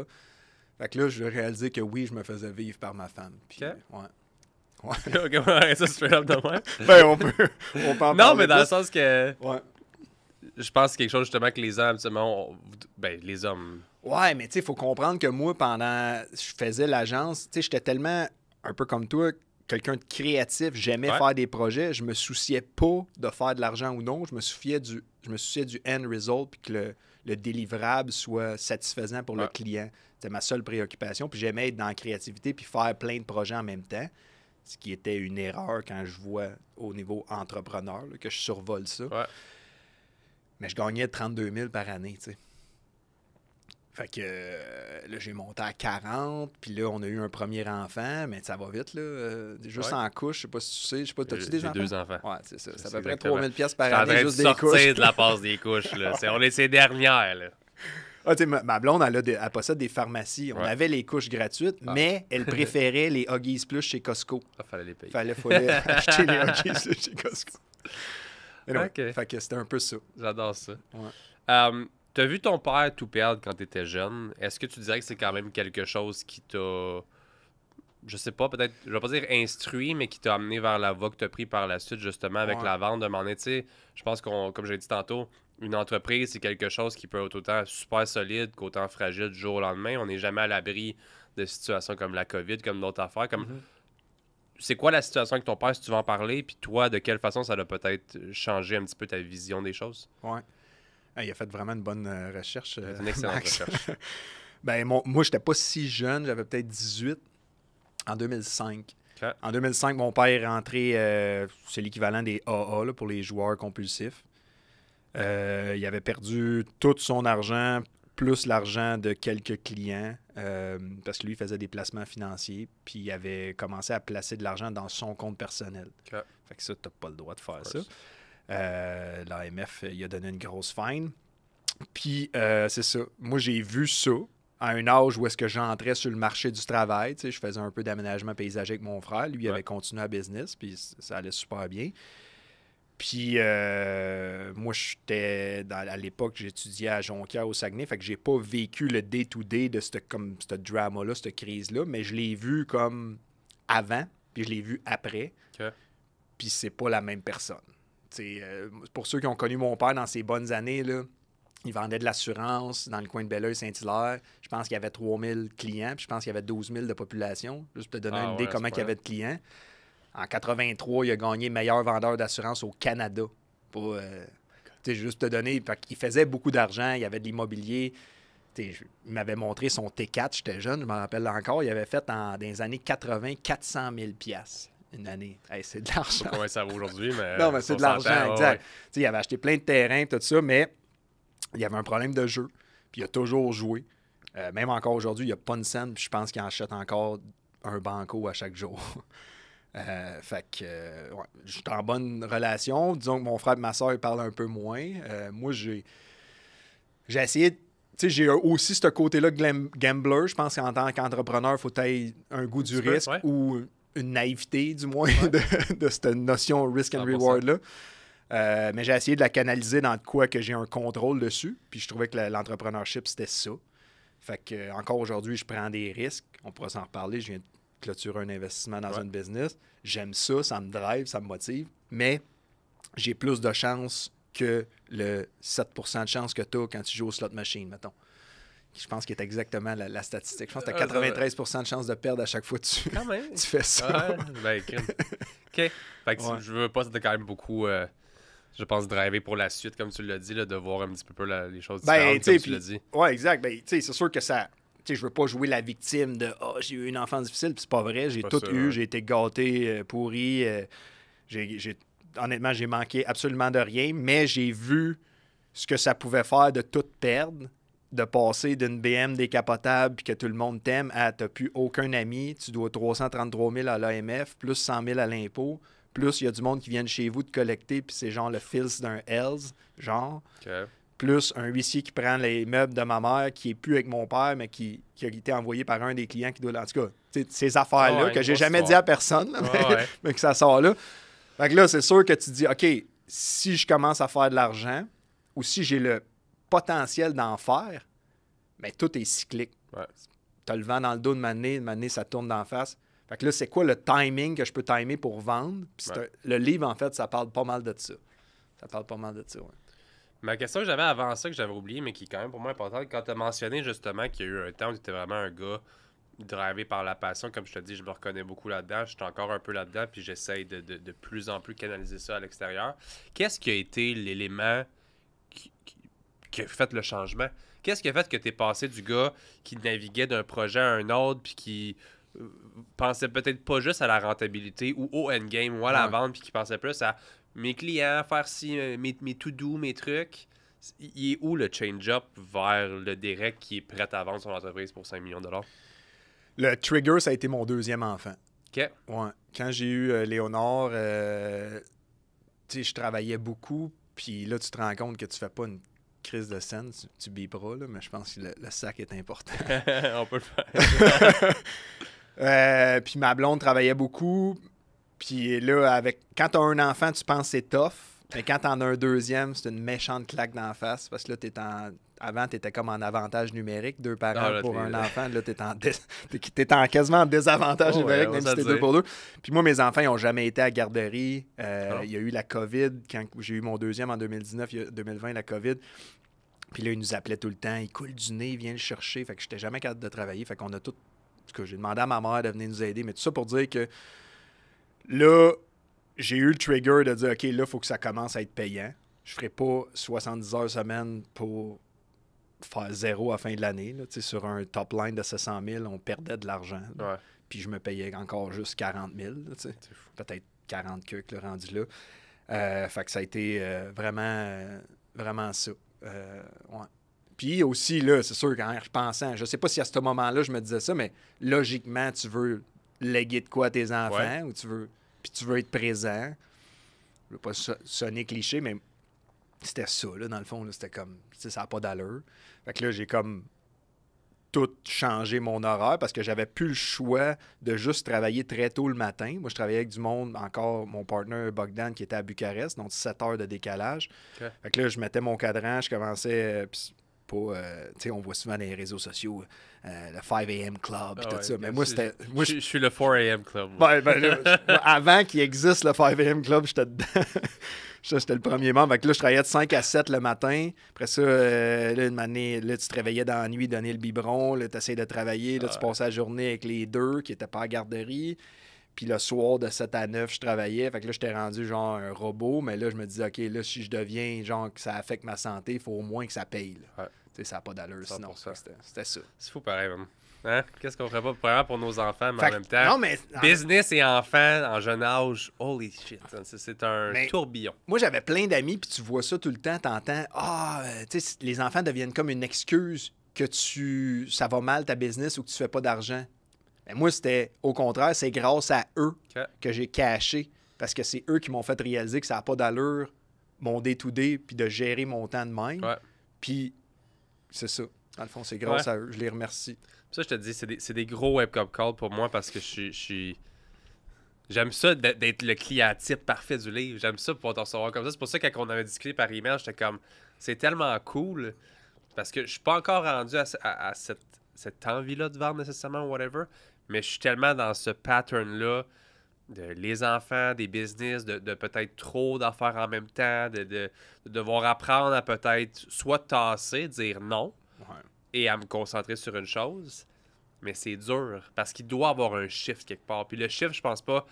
Fait que là, je réalisais que oui, je me faisais vivre par ma femme. Puis, ouais. [laughs] Ouais. ça, straight up ben, on peut, on peut Non, mais dans le sens que je pense que c'est quelque chose justement que les hommes, ben, les hommes. Ouais, mais tu sais, il faut comprendre que moi, pendant je faisais l'agence, tu sais, j'étais tellement un peu comme toi, quelqu'un de créatif, j'aimais faire des projets, je me souciais pas de faire de l'argent ou non, je me souciais du, je me souciais du end result puis que le, délivrable soit satisfaisant pour le client. C'était ma seule préoccupation, puis j'aimais être dans la créativité puis faire plein de projets en même temps, ce qui était une erreur quand je vois au niveau entrepreneur que je survole ça. Ouais. Mais je gagnais 32 000 par année, tu sais. Fait que euh, là, j'ai monté à 40, puis là, on a eu un premier enfant, mais ça va vite, là. Euh, juste en couche, je sais pas si tu sais, je sais pas, t'as-tu des enfants? deux enfants. Ouais, c'est ça. C'est à peu près 3000 pièces par année, juste des couches. de la passe des couches, là. on est ses dernières, là. Ah, ma, ma, blonde, elle, a possède des pharmacies. On avait les couches gratuites, ah. mais elle [laughs] préférait les Huggies Plus chez Costco. ah, fallait les payer. Fallait, fallait [laughs] acheter les Huggies Plus chez Costco c'était un peu ça. J'adore ça. Ouais. as euh, T'as vu ton père tout perdre quand étais jeune. Est-ce que tu dirais que c'est quand même quelque chose qui t'a. Je sais pas, peut-être, je vais pas dire instruit, mais qui t'a amené vers la voie que t'as pris par la suite, justement, avec la vente de monnaie. Tu sais, je pense qu'on, comme j'ai dit tantôt, une entreprise, c'est quelque chose qui peut être autant super solide qu'autant fragile du jour au lendemain. On n'est jamais à l'abri de situations comme la COVID, comme d'autres affaires. Comme mm-hmm c'est quoi la situation avec ton père si tu veux en parler, puis toi, de quelle façon ça a peut-être changé un petit peu ta vision des choses? Ouais. Il a fait vraiment une bonne euh, recherche. Euh, une excellente recherche. [laughs] ben, moi, j'étais pas si jeune, j'avais peut-être 18 en 2005. En 2005, mon père est rentré, euh, c'est l'équivalent des AA pour les joueurs compulsifs. il avait perdu tout son argent plus l'argent de quelques clients, euh, parce que lui faisait des placements financiers, puis il avait commencé à placer de l'argent dans son compte personnel. Fait que ça, tu n'as pas le droit de faire ça. Euh, L'AMF, il a donné une grosse fine. Puis, euh, c'est ça. Moi, j'ai vu ça à un âge où est-ce que j'entrais sur le marché du travail. Tu sais, je faisais un peu d'aménagement paysager avec mon frère. Lui, il avait continué à business, puis ça allait super bien. Puis euh, moi, j'étais à l'époque, j'étudiais à Jonquière au Saguenay, fait que j'ai pas vécu le day-to-day de ce comme ce drama-là, cette crise-là, mais je l'ai vu comme avant, puis je l'ai vu après. Puis c'est pas la même personne. Euh, pour ceux qui ont connu mon père dans ses bonnes années, là, il vendait de l'assurance dans le coin de Belleuil-Saint-Hilaire. Je pense qu'il y avait 3000 clients, puis je pense qu'il y avait 12 000 de population. Juste pour te donner ah une idée comment il y avait de clients. En 83, il a gagné meilleur vendeur d'assurance au Canada. Pour, euh, juste te donner, il faisait beaucoup d'argent, il y avait de l'immobilier. il m'avait montré son T4, j'étais jeune, je me rappelle encore. Il avait fait en, dans années 80 400 000 une année. c'est de l'argent. Je comment ça vaut aujourd'hui, mais. non, mais c'est de l'argent, exact. Il avait acheté plein de terrains, tout ça, mais il y avait un problème de jeu. Puis il a toujours joué. Euh, même encore aujourd'hui, il n'y a pas une scène, je pense qu'il en achète encore un banco à chaque jour. [laughs] Euh, fait que euh, je suis en bonne relation. Disons que mon frère et ma soeur parlent un peu moins. Euh, moi, j'ai j'ai essayé. Tu sais, j'ai aussi ce côté-là de gambler. Je pense qu'en tant qu'entrepreneur, il faut être un goût du risque ou une naïveté, du moins, [laughs] de, cette notion risk and reward-là. mais j'ai essayé de la canaliser dans quoi que j'ai un contrôle dessus. Puis je trouvais que l'entrepreneurship, c'était ça. Fait que encore aujourd'hui, je prends des risques. On pourra s'en reparler. Je viens clôturer un investissement dans un business. J'aime ça, ça me drive, ça me motive, mais j'ai plus de chances que le 7 de chance que tu as quand tu joues au slot machine, mettons. Je pense qu'il est exactement la, statistique. Je pense que tu as 93 de chances de perdre à chaque fois que tu, [laughs] fais ça. Ouais, ben, [laughs] OK. Fait que je veux pas, c'était quand même beaucoup. Euh, je pense, driver pour la suite, comme tu l'as dit, là, de voir un petit peu les choses ben, différentes, comme tu l'as dit. Oui, exact. Ben, c'est sûr que ça, sais, je veux pas jouer la victime de ah, j'ai eu une enfance difficile, puis c'est pas vrai, j'ai tout eu, j'ai été gâté, euh, pourri. Euh, honnêtement, j'ai manqué absolument de rien, mais j'ai vu ce que ça pouvait faire de tout perdre, de passer d'une BM décapotable puis que tout le monde t'aime à t'as plus aucun ami, tu dois 333 000 à l'AMF, plus 100 000 à l'impôt, plus il y a du monde qui vient de chez vous de collecter, puis c'est genre le fils d'un Hells, genre plus un huissier qui prend les meubles de ma mère, qui est plus avec mon père, mais qui, a été envoyé par un des clients qui doit. En tout cas, ces affaires-là que je que j'ai jamais dit à personne, [laughs] mais, que ça sort là. Fait que là, c'est sûr que tu dis, OK, si je commence à faire de l'argent ou si j'ai le potentiel d'en faire, mais tout est cyclique. Ouais. Tu as le vent dans le dos de ma nez, ma nez, ça tourne d'en face. Fait que là, c'est quoi le timing que je peux timer pour vendre? le livre, en fait, ça parle pas mal de ça. Ça parle pas mal de ça, ouais. Ma question que j'avais avant ça, que j'avais oublié, mais qui est quand même pour moi importante, quand tu as mentionné justement qu'il y a eu un temps où tu étais vraiment un gars drivé par la passion, comme je te dis, je me reconnais beaucoup là-dedans, je suis encore un peu là-dedans, puis j'essaye de, plus en plus canaliser ça à l'extérieur. Qu'est-ce qui a été l'élément qui, a fait le changement? Qu'est-ce qui a fait que tu es passé du gars qui naviguait d'un projet à un autre, puis qui euh, pensait peut-être pas juste à la rentabilité ou au endgame ou à la vente, puis qui pensait plus à mes clients, faire si euh, mes, mes tout doux, mes trucs. Il est où le change-up vers le direct qui est prêt à vendre son entreprise pour 5 millions de dollars? Le trigger, ça a été mon deuxième enfant. OK. Ouais. Quand j'ai eu euh, Léonore, euh, je travaillais beaucoup, puis là, tu te rends compte que tu fais pas une crise de scène, tu, tu mais je pense que le, sac est important. [laughs] On peut le faire. [laughs] puis ma blonde travaillait beaucoup, puis là, avec quand t'as un enfant, tu penses c'est tough. Mais quand t'en as un deuxième, c'est une méchante claque d'en face. Parce que là, t'es en. Avant, t'étais comme en avantage numérique, deux parents ah, pour un enfant. Là, t'es en, [laughs] en quasiment en désavantage oh, numérique, même si t'es deux pour deux. Puis moi, mes enfants, ils n'ont jamais été à garderie. Euh, ah. il y a eu la COVID. Quand j'ai eu mon deuxième en 2019, 2020, la COVID. Puis là, ils nous appelaient tout le temps. Ils coulent du nez, Ils vient le chercher. Fait que j'étais jamais capable de travailler. Fait qu'on a tout. tout que j'ai demandé à ma mère de venir nous aider. Mais tout ça pour dire que Là, j'ai eu le trigger de dire, OK, là, il faut que ça commence à être payant. Je ferai pas 70 heures semaine pour faire zéro à fin de l'année. Sur un top line de 700 000, on perdait de l'argent. Puis je me payais encore juste 40 000. Peut-être 40 que le rendu là. Euh, fait que ça a été euh, vraiment, vraiment ça. Euh, Puis aussi, là, c'est sûr, quand je pensais, je sais pas si à ce moment-là, je me disais ça, mais logiquement, tu veux léguer de quoi à tes enfants, ou tu veux, puis tu veux être présent. Je veux pas sonner cliché, mais c'était ça, là, dans le fond. C'était comme, ça n'a pas d'allure. Fait que là, j'ai comme tout changé mon horaire parce que j'avais plus le choix de juste travailler très tôt le matin. Moi, je travaillais avec du monde, encore mon partenaire Bogdan qui était à Bucarest, donc 7 heures de décalage. Fait que là, je mettais mon cadran, je commençais. Euh, euh, on voit souvent dans les réseaux sociaux euh, le 5 a.m. club et ah tout ça. Mais moi, c'était. Moi, je, suis le 4 a.m. club. Ben, [laughs] avant qu'il existe le 5 a.m. club, [laughs] j'étais J'étais le premier membre. là, je travaillais de 5 à 7 le matin. Après ça, euh, une année, là, tu te réveillais dans la nuit, donner le biberon. Là, tu essayais de travailler. Là, tu ah. passais la journée avec les deux qui n'étaient pas à garderie. Puis le soir de 7 à 9, je travaillais. Fait que là, j'étais rendu genre un robot. Mais là, je me dis, OK, là, si je deviens genre que ça affecte ma santé, il faut au moins que ça paye. Tu sais, ça n'a pas d'allure sinon. C'était ça. C'est fou pareil, même. Hein? Qu'est-ce qu'on ferait pas pour nos enfants, mais en même temps. Non, mais, business et enfants en jeune âge, holy shit, c'est un tourbillon. Moi, j'avais plein d'amis, puis tu vois ça tout le temps, t'entends, ah, euh, tu sais, les enfants deviennent comme une excuse que tu ça va mal ta business ou que tu fais pas d'argent. Mais ben, moi, c'était au contraire, c'est grâce à eux que j'ai caché. Parce que c'est eux qui m'ont fait réaliser que ça n'a pas d'allure, mon day-to-day, puis de gérer mon temps de même. Puis c'est ça. Dans fond, c'est grâce à eux. Je les remercie. Ça, je te dis, c'est des, gros webcop calls pour moi parce que je suis. J'aime ça d'être le client type parfait du livre. J'aime ça pouvoir te recevoir comme ça. C'est pour ça qu'on quand avait discuté par email, j'étais comme c'est tellement cool parce que je suis pas encore rendu à, cette, envie-là de vendre nécessairement whatever. Mais je suis tellement dans ce pattern-là de les enfants, des business, de, peut-être trop d'affaires en même temps, de, devoir apprendre à peut-être soit tasser, dire non, et à me concentrer sur une chose. Mais c'est dur parce qu'il doit avoir un chiffre quelque part. Puis le chiffre, je pense pas.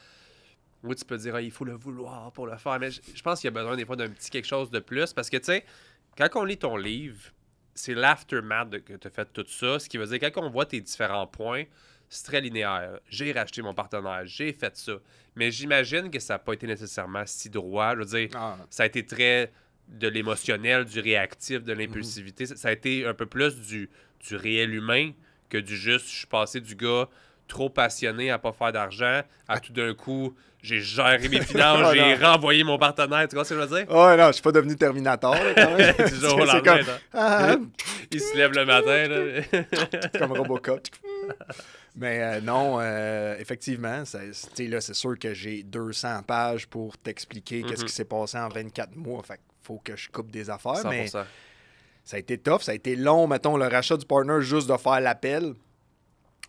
Oui, tu peux dire, ah, il faut le vouloir pour le faire. Mais je, pense qu'il y a besoin des fois d'un petit quelque chose de plus parce que, tu sais, quand on lit ton livre, c'est l'aftermath que tu as fait tout ça. Ce qui veut dire, quand on voit tes différents points, c'est très linéaire. J'ai racheté mon partenaire, j'ai fait ça. Mais j'imagine que ça n'a pas été nécessairement si droit. Je veux dire, ah. ça a été très de l'émotionnel, du réactif, de l'impulsivité. Mhm. Ça a été un peu plus du, du réel humain que du juste, je suis passé du gars trop passionné à pas faire d'argent, à ah. tout d'un coup, j'ai géré mes finances, [laughs] oh, j'ai renvoyé mon partenaire, tu vois ce que je veux dire? Oh non, je suis pas devenu Terminator, quand même. [laughs] [laughs] Ah, Il se lève le matin, comme comme Robocop. [laughs] Mais euh, non, euh, effectivement, c'est, sûr que j'ai 200 pages pour t'expliquer qu'est-ce qui mhm. s'est passé en 24 mois. Fait faut que je coupe des affaires. Mais ça a été tough, ça a été long. Mettons, le rachat du partner, juste de faire l'appel,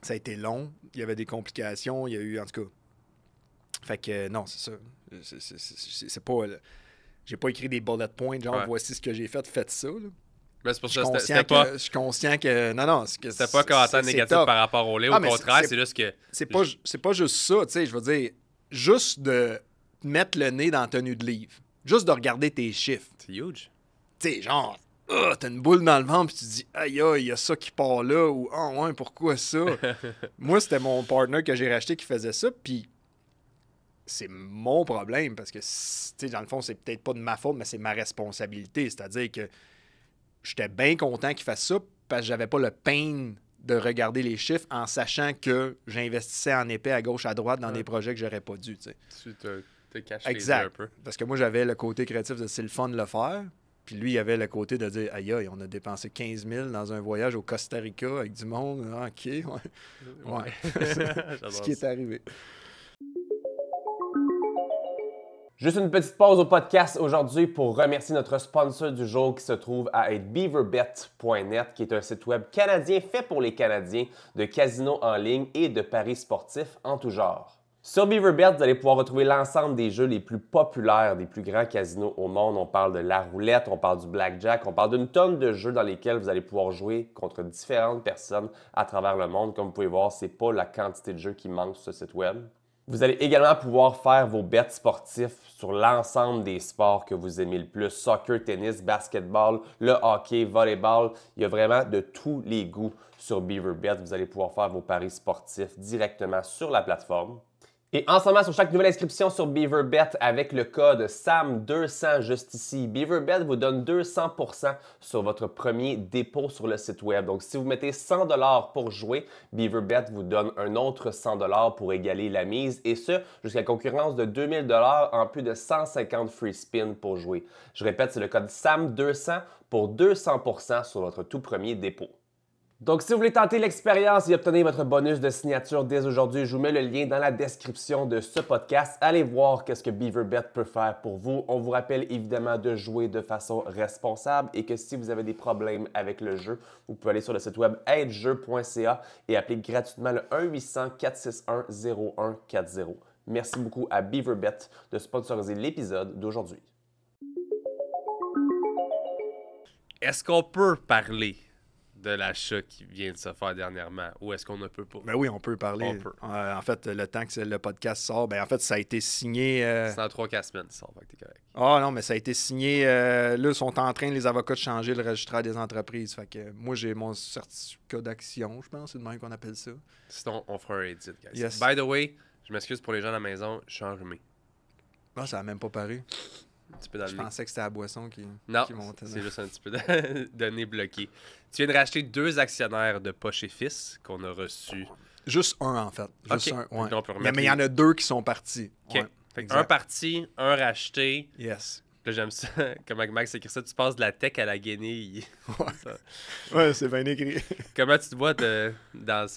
ça a été long. Il y avait des complications, il y a eu, en tout cas. Fait que non, c'est ça. C'est, pas. Euh, j'ai pas écrit des bullet points, genre voici ce que j'ai fait, faites ça je suis conscient que. Non, non. que c'était pas commentaire négatif par rapport au lait. Ah, au contraire, c'est juste que. C'est pas, c'est pas juste ça, tu sais. Je veux dire, juste de mettre le nez dans la tenue de livre, juste de regarder tes chiffres. C'est huge. Tu sais, genre, ah, t'as une boule dans le ventre, puis tu dis, aïe, aïe, il y a ça qui part là, ou ah, oh, ouais, pourquoi ça? [laughs] Moi, c'était mon partner que j'ai racheté qui faisait ça, puis c'est mon problème, parce que, tu sais, dans le fond, c'est peut-être pas de ma faute, mais c'est ma responsabilité. C'est-à-dire que j'étais bien content qu'il fasse ça parce que j'avais pas le pain de regarder les chiffres en sachant que j'investissais en épais à gauche, à droite dans des projets que je n'aurais pas dû. Tu te, caches un peu. Parce que moi, j'avais le côté créatif de c'est le fun de le faire. Puis lui, il avait le côté de dire Aïe, on a dépensé 15 000 dans un voyage au Costa Rica avec du monde. ok, ouais. ouais. [laughs] [laughs] Ce qui est arrivé. Juste une petite pause au podcast aujourd'hui pour remercier notre sponsor du jour qui se trouve à être beaverbet.net, qui est un site web canadien fait pour les Canadiens de casinos en ligne et de paris sportifs en tout genre. Sur BeaverBet, vous allez pouvoir retrouver l'ensemble des jeux les plus populaires des plus grands casinos au monde. On parle de la roulette, on parle du blackjack, on parle d'une tonne de jeux dans lesquels vous allez pouvoir jouer contre différentes personnes à travers le monde. Comme vous pouvez voir, c'est pas la quantité de jeux qui manque sur ce site web. Vous allez également pouvoir faire vos bets sportifs sur l'ensemble des sports que vous aimez le plus soccer, tennis, basketball, le hockey, volleyball. Il y a vraiment de tous les goûts sur Bet. Vous allez pouvoir faire vos paris sportifs directement sur la plateforme. Et en ce moment, sur chaque nouvelle inscription sur BeaverBet avec le code SAM200 juste ici, BeaverBet vous donne 200% sur votre premier dépôt sur le site web. Donc, si vous mettez 100 pour jouer, BeaverBet vous donne un autre 100 pour égaler la mise et ce, jusqu'à concurrence de 2000 en plus de 150 free spins pour jouer. Je répète, c'est le code SAM200 pour 200% sur votre tout premier dépôt. Donc, si vous voulez tenter l'expérience et obtenir votre bonus de signature dès aujourd'hui, je vous mets le lien dans la description de ce podcast. Allez voir qu'est-ce que BeaverBet peut faire pour vous. On vous rappelle évidemment de jouer de façon responsable et que si vous avez des problèmes avec le jeu, vous pouvez aller sur le site web aidejeu.ca et appeler gratuitement le 1-800-461-0140. Merci beaucoup à BeaverBet de sponsoriser l'épisode d'aujourd'hui. Est-ce qu'on peut parler de l'achat qui vient de se faire dernièrement? Ou est-ce qu'on ne peut pas? Ben oui, on peut parler. Euh, en fait, le temps que le podcast sort, ben en fait, ça a été signé. Euh, c'est dans 3-4 semaines, ça, fait que correct. Ah non, mais ça a été signé. Euh, là, ils sont en train, les avocats, de changer le registraire des entreprises. Fait que moi, j'ai mon certificat d'action, je pense, c'est le même qu'on appelle ça. Sinon, on fera un edit, By the way, je m'excuse pour les gens à la maison, suis suis Ah, ça n'a même pas paru je pensais que c'était la boisson qui, non, montait. C'est juste un petit peu de [laughs] données bloquées. Tu viens de racheter deux actionnaires de Poche et Fils qu'on a reçus. Juste un, en fait. Juste un, mais il y en a deux qui sont partis. un parti, un racheté. Yes. j'aime ça. [laughs] Comment Max écrit ça, tu passes de la tech à la guenille. Ouais, ouais c'est bien écrit. Comment tu te vois dans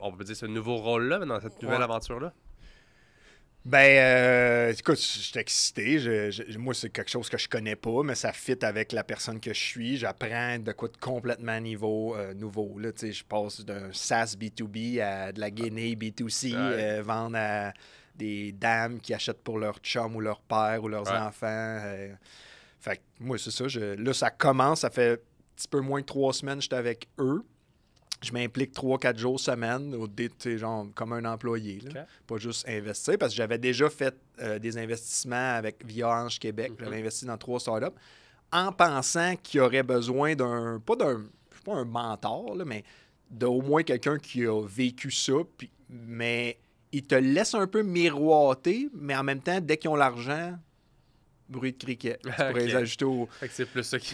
on peut dire ce nouveau rôle-là, dans cette nouvelle aventure-là? Ben, euh, écoute, je excité. moi, c'est quelque chose que je connais pas, mais ça fit avec la personne que je suis. J'apprends de quoi de complètement niveau euh, nouveau. Là, je passe d'un SaaS B2B à de la Guinée ah. B2C, euh, vendre à des dames qui achètent pour leur chum ou leur père ou leurs enfants. fait moi, c'est ça. Je, là, ça commence. Ça fait un petit peu moins de trois semaines que j'étais avec eux je m'implique trois quatre jours semaine, au, genre, comme un employé. Pas juste investir, parce que j'avais déjà fait euh, des investissements avec via Ange Québec. Mhm. J'avais investi dans trois startups en pensant qu'il y aurait besoin d'un, pas d'un, pas un mentor, mais d'au moins quelqu'un qui a vécu ça. mais il te laisse un peu miroiter, mais en même temps, dès qu'ils ont l'argent, bruit de cricket. [laughs] Tu pourrais les ajouter au.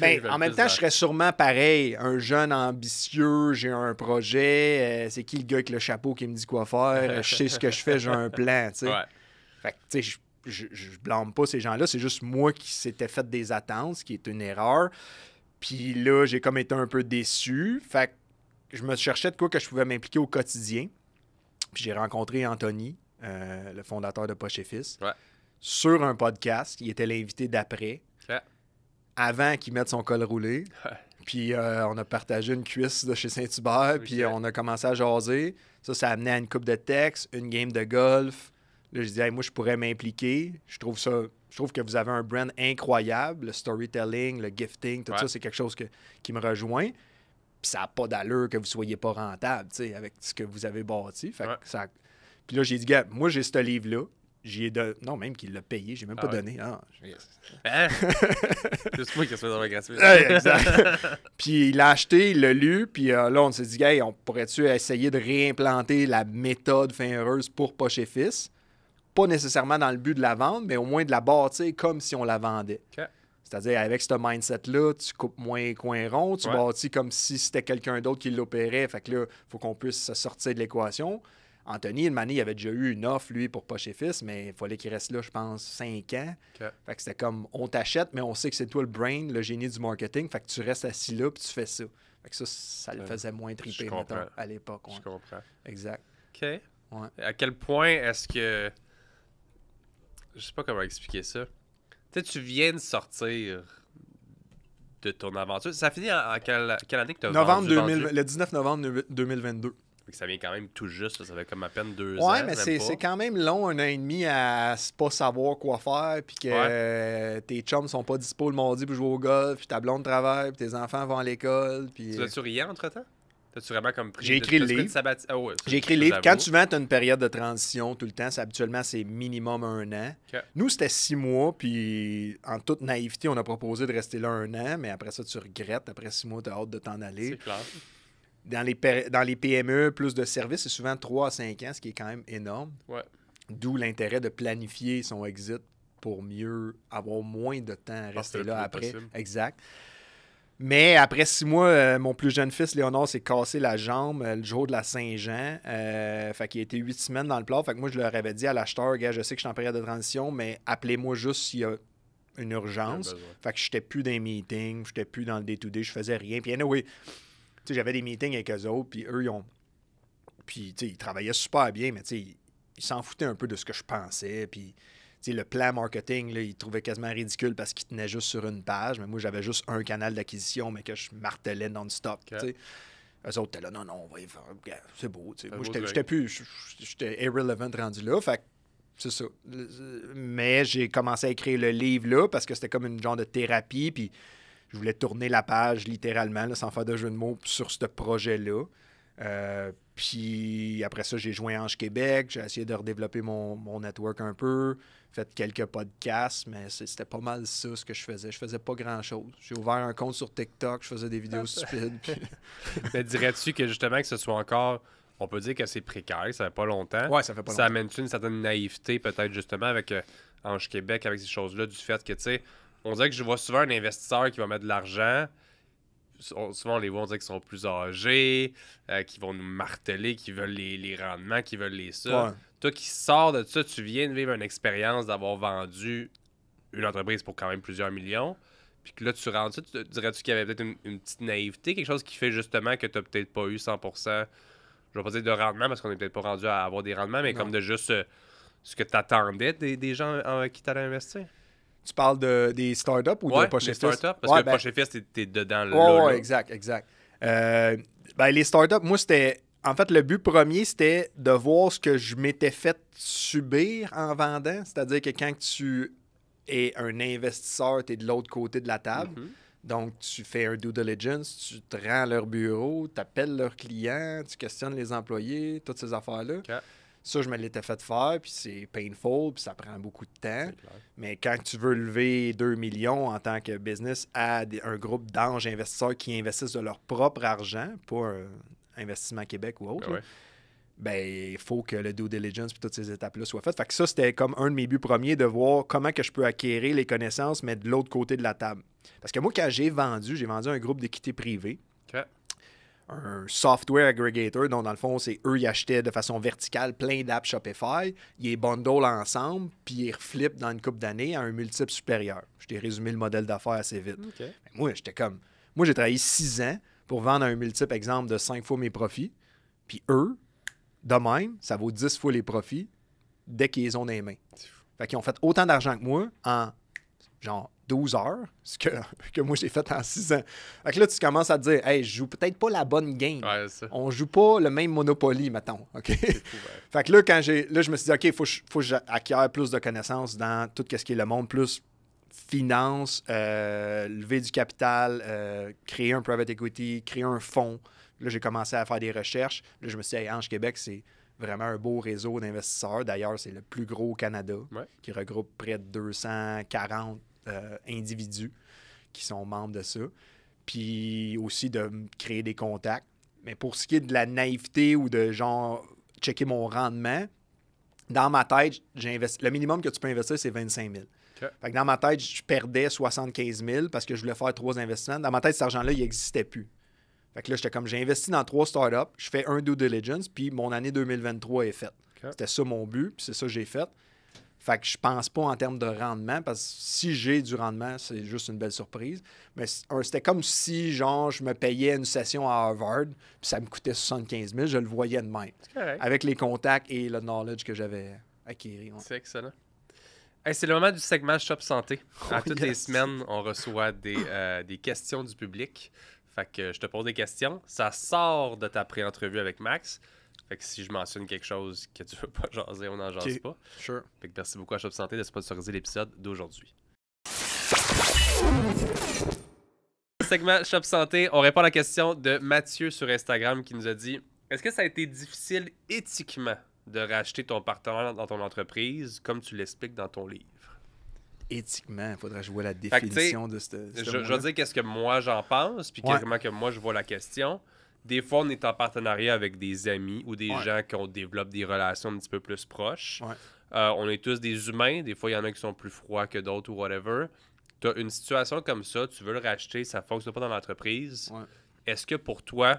Ben, en même temps, je serais sûrement pareil. Un jeune ambitieux, j'ai un projet. Euh, c'est qui le gars avec le chapeau qui me dit quoi faire? je sais ce que je fais, j'ai un plan. tu sais, je, blâme pas ces gens-là. C'est juste moi qui s'étais fait des attentes, ce qui est une erreur. Puis là, j'ai comme été un peu déçu. Fait je me cherchais de quoi que je pouvais m'impliquer au quotidien. Puis j'ai rencontré Anthony, euh, le fondateur de Poche et Fils. Ouais sur un podcast. Il était l'invité d'après. Avant qu'il mette son col roulé. Puis euh, on a partagé une cuisse de chez Saint-Hubert. Puis on a commencé à jaser. Ça, ça a amené à une coupe de texte, une game de golf. Là, je disais, moi, je pourrais m'impliquer. Je trouve ça. Je trouve que vous avez un brand incroyable. Le storytelling, le gifting, tout ça, c'est quelque chose qui me rejoint. Puis ça n'a pas d'allure que vous soyez pas rentable, avec ce que vous avez bâti. Fait ça... Puis là, j'ai dit, gars, moi, j'ai ce livre-là. Non, même qu'il l'a payé, j'ai même pas ah donné. Ah, [laughs] hein? Juste Ah, qu'il C'est puis il l'a acheté, il l'a lu, puis euh, là, on s'est dit, hey, on pourrait-tu essayer de réimplanter la méthode fin heureuse pour pocher Fils? Pas nécessairement dans le but de la vendre, mais au moins de la bâtir comme si on la vendait. C'est-à-dire, avec ce mindset-là, tu coupes moins coin coins ronds, tu bâtis comme si c'était quelqu'un d'autre qui l'opérait. Fait que là, il faut qu'on puisse se sortir de l'équation. Anthony, une il avait déjà eu une offre, lui, pour Poche et Fils, mais il fallait qu'il reste là, je pense, 5 ans. Fait que c'était comme, on t'achète, mais on sait que c'est toi le brain, le génie du marketing. Fait que tu restes assis là, puis tu fais ça. Fait que ça, ça le faisait moins triper, à l'époque. Je comprends. Exact. OK. À quel point est-ce que. Je sais pas comment expliquer ça. Tu sais, tu viens de sortir de ton aventure. Ça finit en, en quelle, année que tu as novembre 2000, vendu? Le 19 novembre 2022 ça vient quand même tout juste, ça fait comme à peine deux ans. Oui, mais c'est quand même long, un an et demi, à pas savoir quoi faire, puis que euh, tes chums sont pas dispo le mardi pour jouer au golf, puis ta blonde travaille, puis tes enfants vont à l'école. Puis... Tu euh, as tu rien entre-temps? T'as-tu vraiment comme J'ai écrit le J'ai écrit le livre. Quand tu vends, as une période de transition tout le temps. habituellement, c'est minimum un an. Nous, c'était six mois. Puis, en toute naïveté, on a proposé de rester là un an. Mais après ça, tu regrettes. Après six mois, tu as hâte de t'en aller. C'est clair. Dans les, dans les PME, plus de services, c'est souvent 3 à 5 ans, ce qui est quand même énorme. D'où l'intérêt de planifier son exit pour mieux avoir moins de temps à rester là après. Exact. Mais après six mois, euh, mon plus jeune fils, Léonard, s'est cassé la jambe euh, le jour de la Saint-Jean. Euh, fait qu'il a été huit semaines dans le plat. Fait que moi, je leur avais dit à l'acheteur, gars, je sais que je suis en période de transition, mais appelez-moi juste s'il y a une urgence. Fait que j'étais plus dans les meetings, je n'étais plus dans le day-to-day, je faisais rien. Puis anyway, j'avais des meetings avec eux autres, puis eux, ils ont. Puis, ils travaillaient super bien, mais ils s'en foutaient un peu de ce que je pensais. Puis, le plan marketing, ils trouvaient quasiment ridicule parce qu'ils tenaient juste sur une page. Mais moi, j'avais juste un canal d'acquisition, mais que je martelais non-stop. Eux autres étaient là, non, non, on va C'est beau. sais Moi, j'étais plus. J'étais irrelevant rendu là. Fait c'est ça. Mais j'ai commencé à écrire le livre là parce que c'était comme une genre de thérapie. Puis je voulais tourner la page littéralement, sans faire de jeu de mots, sur ce projet-là. Euh, puis après ça, j'ai joint Ange Québec, j'ai essayé de redévelopper mon, mon, network un peu, fait quelques podcasts, mais c'était pas mal ça ce que je faisais. Je faisais pas grand-chose. J'ai ouvert un compte sur TikTok, je faisais des vidéos [laughs] stupides. [laughs] mais dirais-tu que justement que ce soit encore on peut dire que c'est précaire, ça fait pas longtemps. ça fait pas longtemps. Ça amène une certaine naïveté, peut-être, justement, avec euh, Ange Québec, avec ces choses-là, du fait que, tu sais, on dirait que je vois souvent un investisseur qui va mettre de l'argent. Souvent, on les voit, on dirait qu'ils sont plus âgés, euh, qui vont nous marteler, qui veulent les, rendements, qui veulent les ça. Toi qui sors de ça, tu viens de vivre une expérience d'avoir vendu une entreprise pour quand même plusieurs millions. Puis que là, tu rentres tu, dirais-tu qu'il y avait peut-être une, petite naïveté, quelque chose qui fait justement que tu n'as peut-être pas eu 100%, je pas dire de rendement parce qu'on n'est peut-être pas rendu à avoir des rendements, mais comme de juste euh, ce que tu attendais des, des gens qui t'allaient investir? Tu parles de, des startups ou ouais, de ouais Fest? startups, parce que ben... tu dedans. Oui, exact, exact. Euh, ben, les startups, moi, c'était... En fait, le but premier, c'était de voir ce que je m'étais fait subir en vendant. C'est-à-dire que quand tu es un investisseur, tu es de l'autre côté de la table. Mm-hmm. Donc, tu fais un due diligence, tu te rends à leur bureau, tu appelles leurs clients, tu questionnes les employés, toutes ces affaires-là. Ça, je me l'étais fait faire, puis c'est painful, puis ça prend beaucoup de temps. Mais quand tu veux lever 2 millions en tant que business à un groupe d'anges investisseurs qui investissent de leur propre argent, pas un investissement Québec ou autre, ben, ben il faut que le due diligence et toutes ces étapes-là soient faites. Fait que ça, c'était comme un de mes buts premiers de voir comment que je peux acquérir les connaissances, mais de l'autre côté de la table. Parce que moi, quand j'ai vendu, j'ai vendu un groupe d'équité privée un software aggregator. Donc, dans le fond, c'est eux, ils achetaient de façon verticale plein d'apps Shopify, ils les bundle ensemble, puis ils reflippent dans une coupe d'années à un multiple supérieur. Je t'ai résumé le modèle d'affaires assez vite. moi, j'étais comme. Moi, j'ai travaillé six ans pour vendre un multiple, exemple, de cinq fois mes profits. Puis eux, de même, ça vaut dix fois les profits dès qu'ils ont des mains. Fait qu'ils ont fait autant d'argent que moi en, genre, 12 heures, ce [laughs] que, moi j'ai fait en 6 ans. Fait que là, tu commences à te dire, hey, je joue peut-être pas la bonne game. On joue pas le même Monopoly, mettons. OK? [laughs] fait que là, quand j'ai, là, je me suis dit, OK, il faut, faut que j'acquière plus de connaissances dans tout ce qui est le monde, plus finance, euh, lever du capital, euh, créer un private equity, créer un fonds. Là, j'ai commencé à faire des recherches. Là, je me suis dit, hey, Ange Québec, c'est vraiment un beau réseau d'investisseurs. D'ailleurs, c'est le plus gros au Canada, qui regroupe près de 240 euh, individus qui sont membres de ça. Puis aussi de créer des contacts. Mais pour ce qui est de la naïveté ou de genre checker mon rendement, dans ma tête, le minimum que tu peux investir, c'est 25 000. Fait que dans ma tête, je perdais 75 000 parce que je voulais faire trois investissements. Dans ma tête, cet argent-là, il n'existait plus. Fait que là, j'étais comme, j'ai investi dans trois startups, je fais un due diligence, puis mon année 2023 est faite. C'était ça mon but, puis c'est ça que j'ai fait. Fait que je pense pas en termes de rendement, parce que si j'ai du rendement, c'est juste une belle surprise. Mais c'était comme si, genre, je me payais une session à Harvard, puis ça me coûtait 75 000, je le voyais de même. Avec les contacts et le knowledge que j'avais acquis. C'est excellent. c'est le moment du segment Shop Santé. [laughs] À oh, toutes les semaines, on reçoit des, [laughs] euh, des questions du public. Fait que je te pose des questions. Ça sort de ta pré-entrevue avec Max. Fait que si je mentionne quelque chose que tu veux pas [laughs] jaser, on n'en jase pas. Sure. Fait que merci beaucoup à Shop Santé de sponsoriser l'épisode d'aujourd'hui. Segment Shop Santé, on répond à la question de Mathieu sur Instagram qui nous a dit Est-ce que ça a été difficile éthiquement de racheter ton partenaire dans ton entreprise comme tu l'expliques dans ton livre Éthiquement, il faudrait jouer la définition de ce. Je, je dire qu'est-ce que moi j'en pense, puis que moi je vois la question. Des fois, on est en partenariat avec des amis ou des gens qui ont développé des relations un petit peu plus proches. Euh, on est tous des humains. Des fois, il y en a qui sont plus froids que d'autres ou whatever. Tu as une situation comme ça, tu veux le racheter, ça ne fonctionne pas dans l'entreprise. Est-ce que pour toi,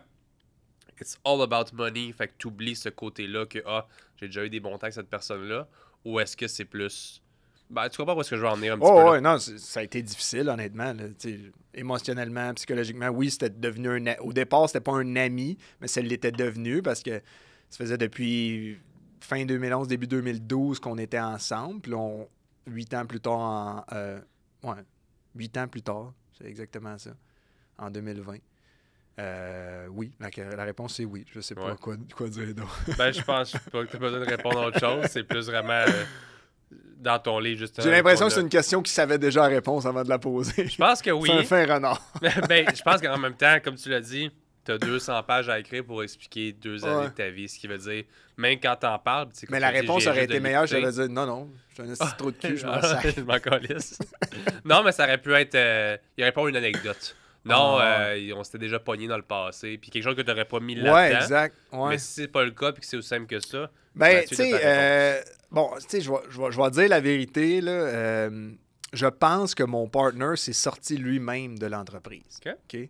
it's all about money, fait que tu oublies ce côté-là que ah, j'ai déjà eu des bons temps avec cette personne-là, ou est-ce que c'est plus ben, tu vois pas parce que je vais en venir un petit oh, peu. non, ça a été difficile, honnêtement. émotionnellement, psychologiquement, oui, c'était devenu un. Au départ, c'était pas un ami, mais ça l'était devenu parce que ça faisait depuis fin 2011, début 2012 qu'on était ensemble. Puis on, huit ans plus tard, en, euh, ouais, huit ans plus tard, c'est exactement ça, en 2020. Euh, oui, la, réponse est oui. Je sais pas quoi, dire donc. ben, je pense que tu as besoin de répondre à autre chose. C'est plus vraiment. Euh, dans ton lit justement. J'ai l'impression que c'est une question qui savait déjà la réponse avant de la poser. Je pense que oui. [laughs] C'est un fin renard. [laughs] Ben, ben, je pense qu'en même temps, comme tu l'as dit, tu as 200 pages à écrire pour expliquer deux années de ta vie, ce qui veut dire, même quand t'en parles... Mais la réponse aurait été meilleure, j'aurais dit, non, non, je suis un trop de cul, je m'en [laughs] ah, Je m'en Non, mais ça aurait pu être... Euh, il aurait pas pas une anecdote. Non, ah. euh, on s'était déjà pogné dans le passé. Puis quelque chose que tu n'aurais pas mis là-dedans. Ouais, exact. Mais si c'est pas le cas puis que c'est aussi simple que ça. Ben, tu sais, euh, bon, tu sais, je vais dire la vérité. Là, euh, je pense que mon partner s'est sorti lui-même de l'entreprise. OK.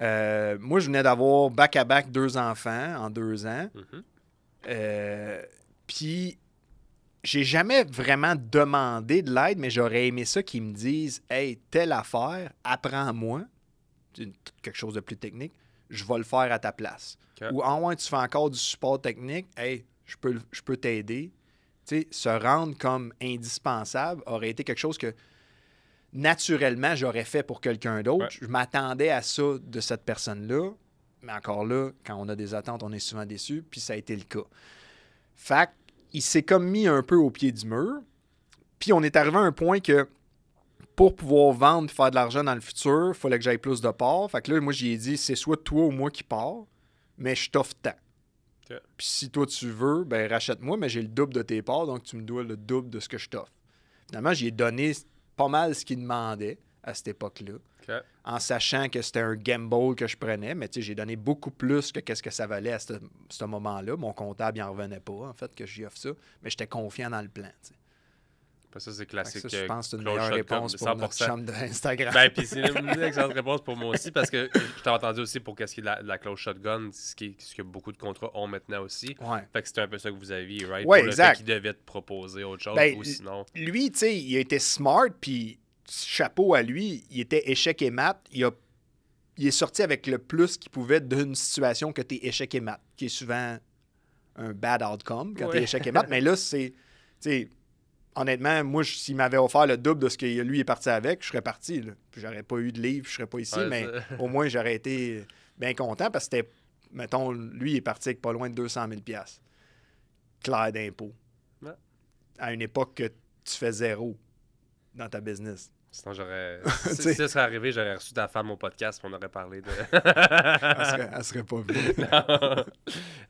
moi, je venais d'avoir back-à-back deux enfants en deux ans. Mhm. puis, j'ai jamais vraiment demandé de l'aide, mais j'aurais aimé ça qu'ils me disent Hey, telle affaire, apprends-moi quelque chose de plus technique, je vais le faire à ta place. Ou en moins, tu fais encore du support technique, hey, je peux, je peux t'aider. Tu sais, se rendre comme indispensable aurait été quelque chose que naturellement j'aurais fait pour quelqu'un d'autre. Je m'attendais à ça de cette personne-là. Mais encore là, quand on a des attentes, on est souvent déçu, puis ça a été le cas. Fait il s'est comme mis un peu au pied du mur. Puis on est arrivé à un point que pour pouvoir vendre et faire de l'argent dans le futur, il fallait que j'aille plus de parts. Fait que là, moi, j'ai dit, c'est soit toi ou moi qui pars, mais je t'offre tant. Puis si toi, tu veux, ben rachète-moi, mais j'ai le double de tes parts, donc tu me dois le double de ce que je t'offre. Finalement, j'ai donné pas mal ce qu'il demandait à cette époque-là, en sachant que c'était un gamble que je prenais, mais j'ai donné beaucoup plus que qu'est-ce que ça valait à ce, moment-là. Mon comptable, il n'en revenait pas, en fait, que j'y offre ça, mais j'étais confiant dans le plan ça, c'est classique. je euh, pense que c'est une meilleure réponse pour notre chambre d'Instagram. Ben, puis c'est une excellente réponse pour moi aussi, parce que [laughs] je t'ai entendu aussi pour qu'est-ce qui est la, close shotgun, ce, qui ce que beaucoup de contrats ont maintenant aussi. Ouais. Fait que c'était un peu ça que vous aviez, right? Oui, pour Le qu'il devait te proposer autre chose ben, ou sinon... Lui, tu sais, il a été smart, puis chapeau à lui, il était échec et mat. Il, a, il est sorti avec le plus qu'il pouvait d'une situation que t'es échec et mat, qui est souvent un bad outcome quand tu es échec et mat. mais là, c'est... sais honnêtement, moi, s'il m'avait offert le double de ce que lui est parti avec, je serais parti. Puis j'aurais pas eu de livre, je serais pas ici, mais au moins j'aurais été bien content parce que c'était, mettons, lui est parti avec pas loin de 200 000 clair d'impôt. À une époque que tu fais zéro dans ta business. Sinon, j'aurais. [laughs] si ça serait arrivé, j'aurais reçu ta femme au podcast on aurait parlé de. [laughs] elle, serait, pas venue.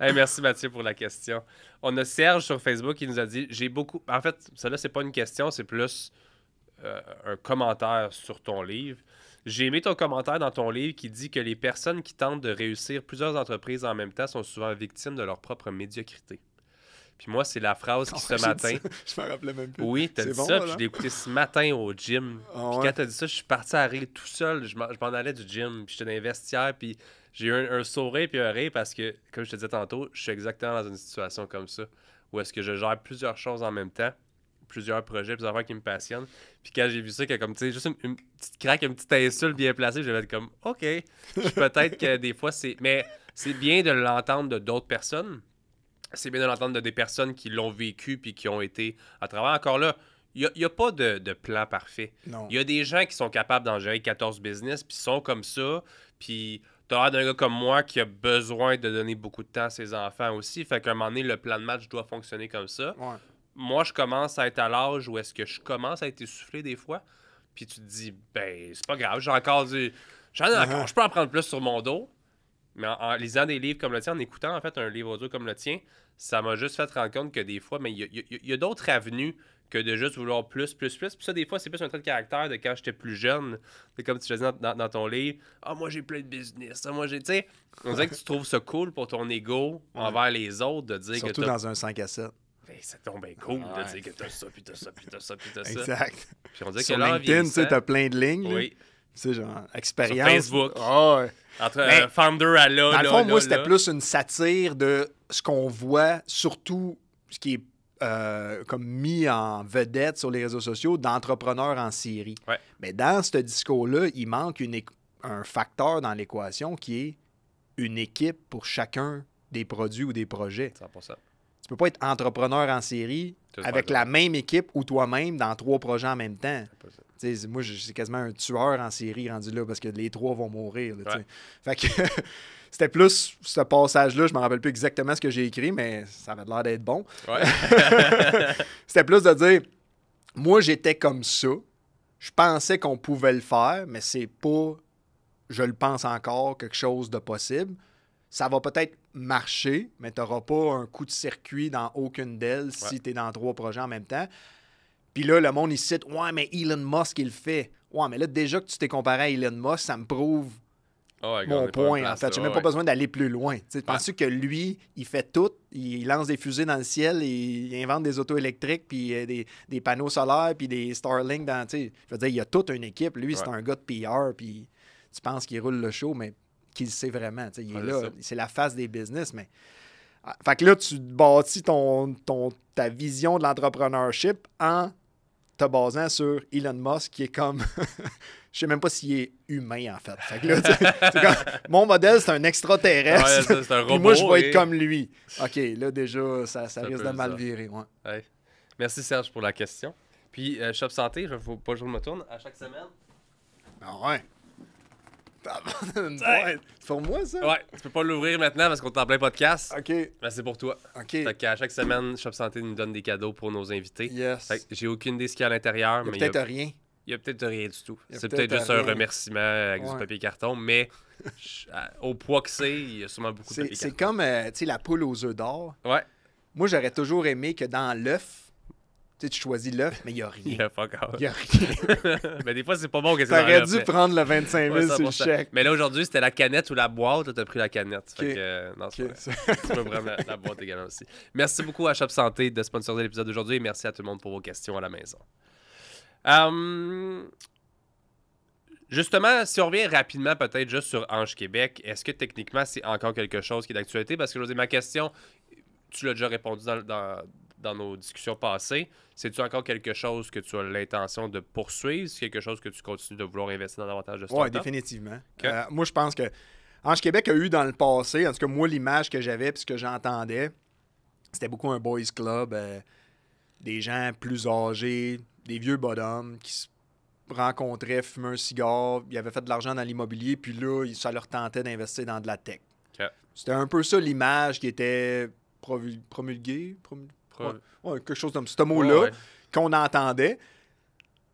[laughs] merci Mathieu pour la question. On a Serge sur Facebook qui nous a dit J'ai beaucoup. En fait, ça, là c'est pas une question, c'est plus euh, un commentaire sur ton livre. J'ai aimé ton commentaire dans ton livre qui dit que les personnes qui tentent de réussir plusieurs entreprises en même temps sont souvent victimes de leur propre médiocrité. Puis moi, c'est la phrase qui, ce matin. [laughs] Je me rappelais même plus. Oui, t'as dit ça, puis je l'ai écouté ce matin au gym. Ah puis quand t'as dit ça, je suis parti à rire tout seul. Je m'en allais du gym, puis j'étais dans les puis j'ai eu un, un, sourire puis un rire parce que, comme je te disais tantôt, je suis exactement dans une situation comme ça, où est-ce que je gère plusieurs choses en même temps, plusieurs projets, plusieurs affaires qui me passionnent. Puis quand j'ai vu ça, que comme, tu sais, juste une, une, petite craque, une petite insulte bien placée, je vais être comme, OK. Peut-être que [laughs] des fois, c'est... Mais c'est bien de l'entendre de d'autres personnes c'est bien de l'entendre des personnes qui l'ont vécu puis qui ont été à travers. Encore là, il n'y a, pas de, plan parfait. Il y a des gens qui sont capables d'en gérer 14 business, puis sont comme ça, puis tu as d'un gars comme moi qui a besoin de donner beaucoup de temps à ses enfants aussi. Fait qu'à un moment donné, le plan de match doit fonctionner comme ça. Moi, je commence à être à l'âge où est-ce que je commence à être essoufflé des fois, puis tu te dis, ben, c'est pas grave, j'ai encore J'en ai uh-huh. encore, je peux en prendre plus sur mon dos, mais en, lisant des livres comme le tien, en écoutant en fait un livre audio comme le tien, ça m'a juste fait rendre compte que des fois, mais il y a, d'autres avenues que de juste vouloir plus, plus, plus. Puis ça, des fois, c'est plus un trait de caractère de quand j'étais plus jeune. C'est comme tu le disais dans, ton livre. Ah, moi, j'ai plein de business. Ah, moi, j'ai. Tu on dirait que tu trouves ça cool pour ton ego envers les autres de dire Surtout que. Surtout dans un 5 à 7. Ben, ça tombe bien cool de dire que t'as ça, puis t'as ça, puis t'as ça, puis t'as ça. Exact. Puis on dirait Sur LinkedIn, tu sais, t'as plein de lignes. Oui expérience. Facebook. Ah, Entre euh, Founder à là. Dans le fond, moi, c'était plus une satire de ce qu'on voit, surtout ce qui est euh, comme mis en vedette sur les réseaux sociaux d'entrepreneurs en série. Mais dans ce discours-là, il manque un facteur dans l'équation qui est une équipe pour chacun des produits ou des projets. 100%. Tu peux pas être entrepreneur en série avec la même équipe ou toi-même dans trois projets en même temps moi, c'est quasiment un tueur en série rendu là parce que les trois vont mourir. [laughs] c'était plus ce passage-là, je me rappelle plus exactement ce que j'ai écrit, mais ça avait l'air d'être bon. [laughs] c'était plus de dire Moi, j'étais comme ça. Je pensais qu'on pouvait le faire, mais c'est pas, je le pense encore, quelque chose de possible. Ça va peut-être marcher, mais tu n'auras pas un coup de circuit dans aucune d'elles si tu es dans trois projets en même temps. Puis là, le monde, il cite Ouais, mais Elon Musk, il le fait. Ouais, mais là, déjà que tu t'es comparé à Elon Musk, ça me prouve ah mon point, en fait. tu même ah pas besoin d'aller plus loin. Tu penses que lui, il fait tout, il lance des fusées dans le ciel, il, invente des autos électriques, puis euh, des, panneaux solaires, puis des Starlink dans. Je veux dire, il y a toute une équipe. Lui, c'est un gars de PR, puis tu penses qu'il roule le show, mais qu'il sait vraiment. Il est là. C'est la face des business, mais. Ah, fait que là, tu bâtis ton ta vision de l'entrepreneurship en te basant sur Elon Musk qui est comme. [laughs] je sais même pas s'il est humain en fait. [laughs] mon modèle, c'est un extraterrestre. [laughs] moi, je vais être comme lui. OK, là déjà, ça, risque de mal virer. Ouais. Merci Serge pour la question. Puis euh, Shop Santé, je, veux pas que je me tourne, à chaque semaine. Ah ouais ouais, c'est pour moi, ça? Ouais, tu peux pas l'ouvrir maintenant parce qu'on est en plein podcast. OK. Mais ben, c'est pour toi. OK. Fait qu'à chaque semaine, Shop Santé nous donne des cadeaux pour nos invités. Yes. Fait que j'ai aucune idée ce qu'il y a à l'intérieur. Il y a peut-être rien. Il y a peut-être rien du tout. C'est peut-être, juste un remerciement avec du papier carton, mais [laughs] au poids que c'est, il y a sûrement beaucoup de papier C'est comme, euh, la poule aux œufs d'or. Ouais. Moi, j'aurais toujours aimé que dans l'œuf, tu sais, tu choisis l'œuf, mais il n'y [laughs] a rien. Il n'y a a rien. mais des fois, c'est pas bon que aurais dû prendre le 25 000 sur le chèque. Mais là, aujourd'hui, c'était la canette ou la boîte. Tu as pris la canette. Fait euh, non, tu peux prendre la, boîte également aussi. Merci beaucoup à Shop Santé de sponsoriser l'épisode d'aujourd'hui et merci à tout le monde pour vos questions à la maison. Hum, justement, si on revient rapidement peut-être juste sur Ange Québec, est-ce que techniquement c'est encore quelque chose qui est d'actualité? Parce que je ma question, tu l'as déjà répondu dans, dans nos discussions passées, c'est-tu encore quelque chose que tu as l'intention de poursuivre? C'est quelque chose que tu continues de vouloir investir dans davantage de soi? Oui, définitivement. Euh, moi, je pense que Ange Québec a eu dans le passé, en tout cas, moi, l'image que j'avais et ce que j'entendais, c'était beaucoup un boys club, euh, des gens plus âgés, des vieux bonhommes qui se rencontraient, fumaient un cigare, ils avaient fait de l'argent dans l'immobilier, puis là, ça leur tentait d'investir dans de la tech. C'était un peu ça l'image qui était promulguée quelque chose comme ce mot-là qu'on entendait.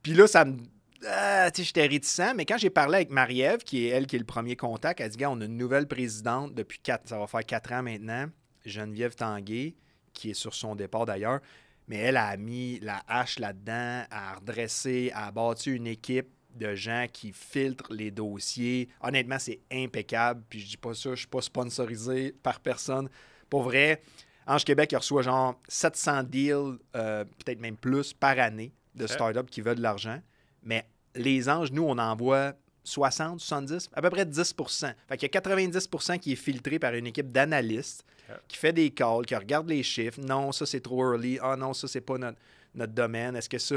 Puis là, ça me. Ah, sais, j'étais réticent, mais quand j'ai parlé avec Marie-Ève, qui est elle qui est le premier contact, elle dit Gars, on a une nouvelle présidente depuis quatre... ça va faire quatre ans maintenant, Geneviève Tanguay, qui est sur son départ d'ailleurs, mais elle a mis la hache là-dedans, a redressé, a battu une équipe de gens qui filtrent les dossiers. Honnêtement, c'est impeccable, puis je dis pas ça, je suis pas sponsorisé par personne. Pour vrai, Ange Québec, reçoit genre 700 deals, euh, peut-être même plus, par année de startups qui veulent de l'argent. Mais les anges, nous, on envoie 60, 70, à peu près 10 Fait qu'il y a 90 qui est filtré par une équipe d'analystes qui fait des calls, qui regarde les chiffres. Non, ça, c'est trop early. Ah non, ça, c'est pas notre, domaine. Est-ce que ça,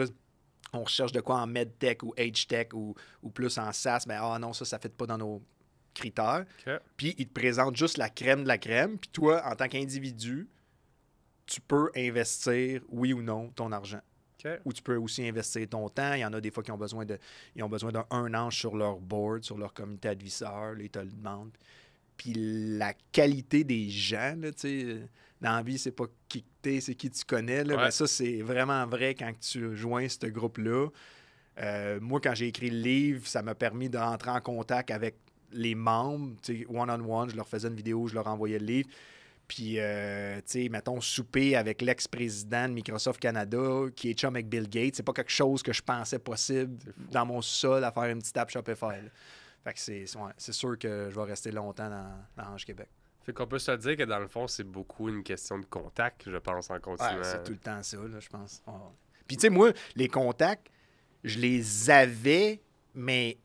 on recherche de quoi en MedTech ou HTech ou, ou plus en SaaS? Mais ben, ah non, ça, ça fait pas dans nos critères. Puis, ils te présentent juste la crème de la crème. Puis toi, en tant qu'individu, tu peux investir, oui ou non, ton argent. Ou tu peux aussi investir ton temps. Il y en a des fois qui ont besoin de, ils ont besoin d'un un an sur leur board, sur leur comité adviseur, les ils te le Puis la qualité des gens, là, dans la vie, c'est pas qui t'es, c'est qui tu connais. Là. Ben, ça, c'est vraiment vrai quand tu joins ce groupe-là. Euh, moi, quand j'ai écrit le livre, ça m'a permis d'entrer en contact avec les membres, one-on-one. -on -one, je leur faisais une vidéo, je leur envoyais le livre. Puis, euh, tu sais, mettons, souper avec l'ex-président de Microsoft Canada qui est chum avec Bill Gates, c'est pas quelque chose que je pensais possible dans mon sol à faire une petite app Shopify. Fait que c'est sûr que je vais rester longtemps dans, dans Ange Québec. Fait qu'on peut se dire que dans le fond, c'est beaucoup une question de contact, je pense, en continuant. c'est tout le temps ça, je pense. Puis, tu sais, moi, les contacts, je les avais, mais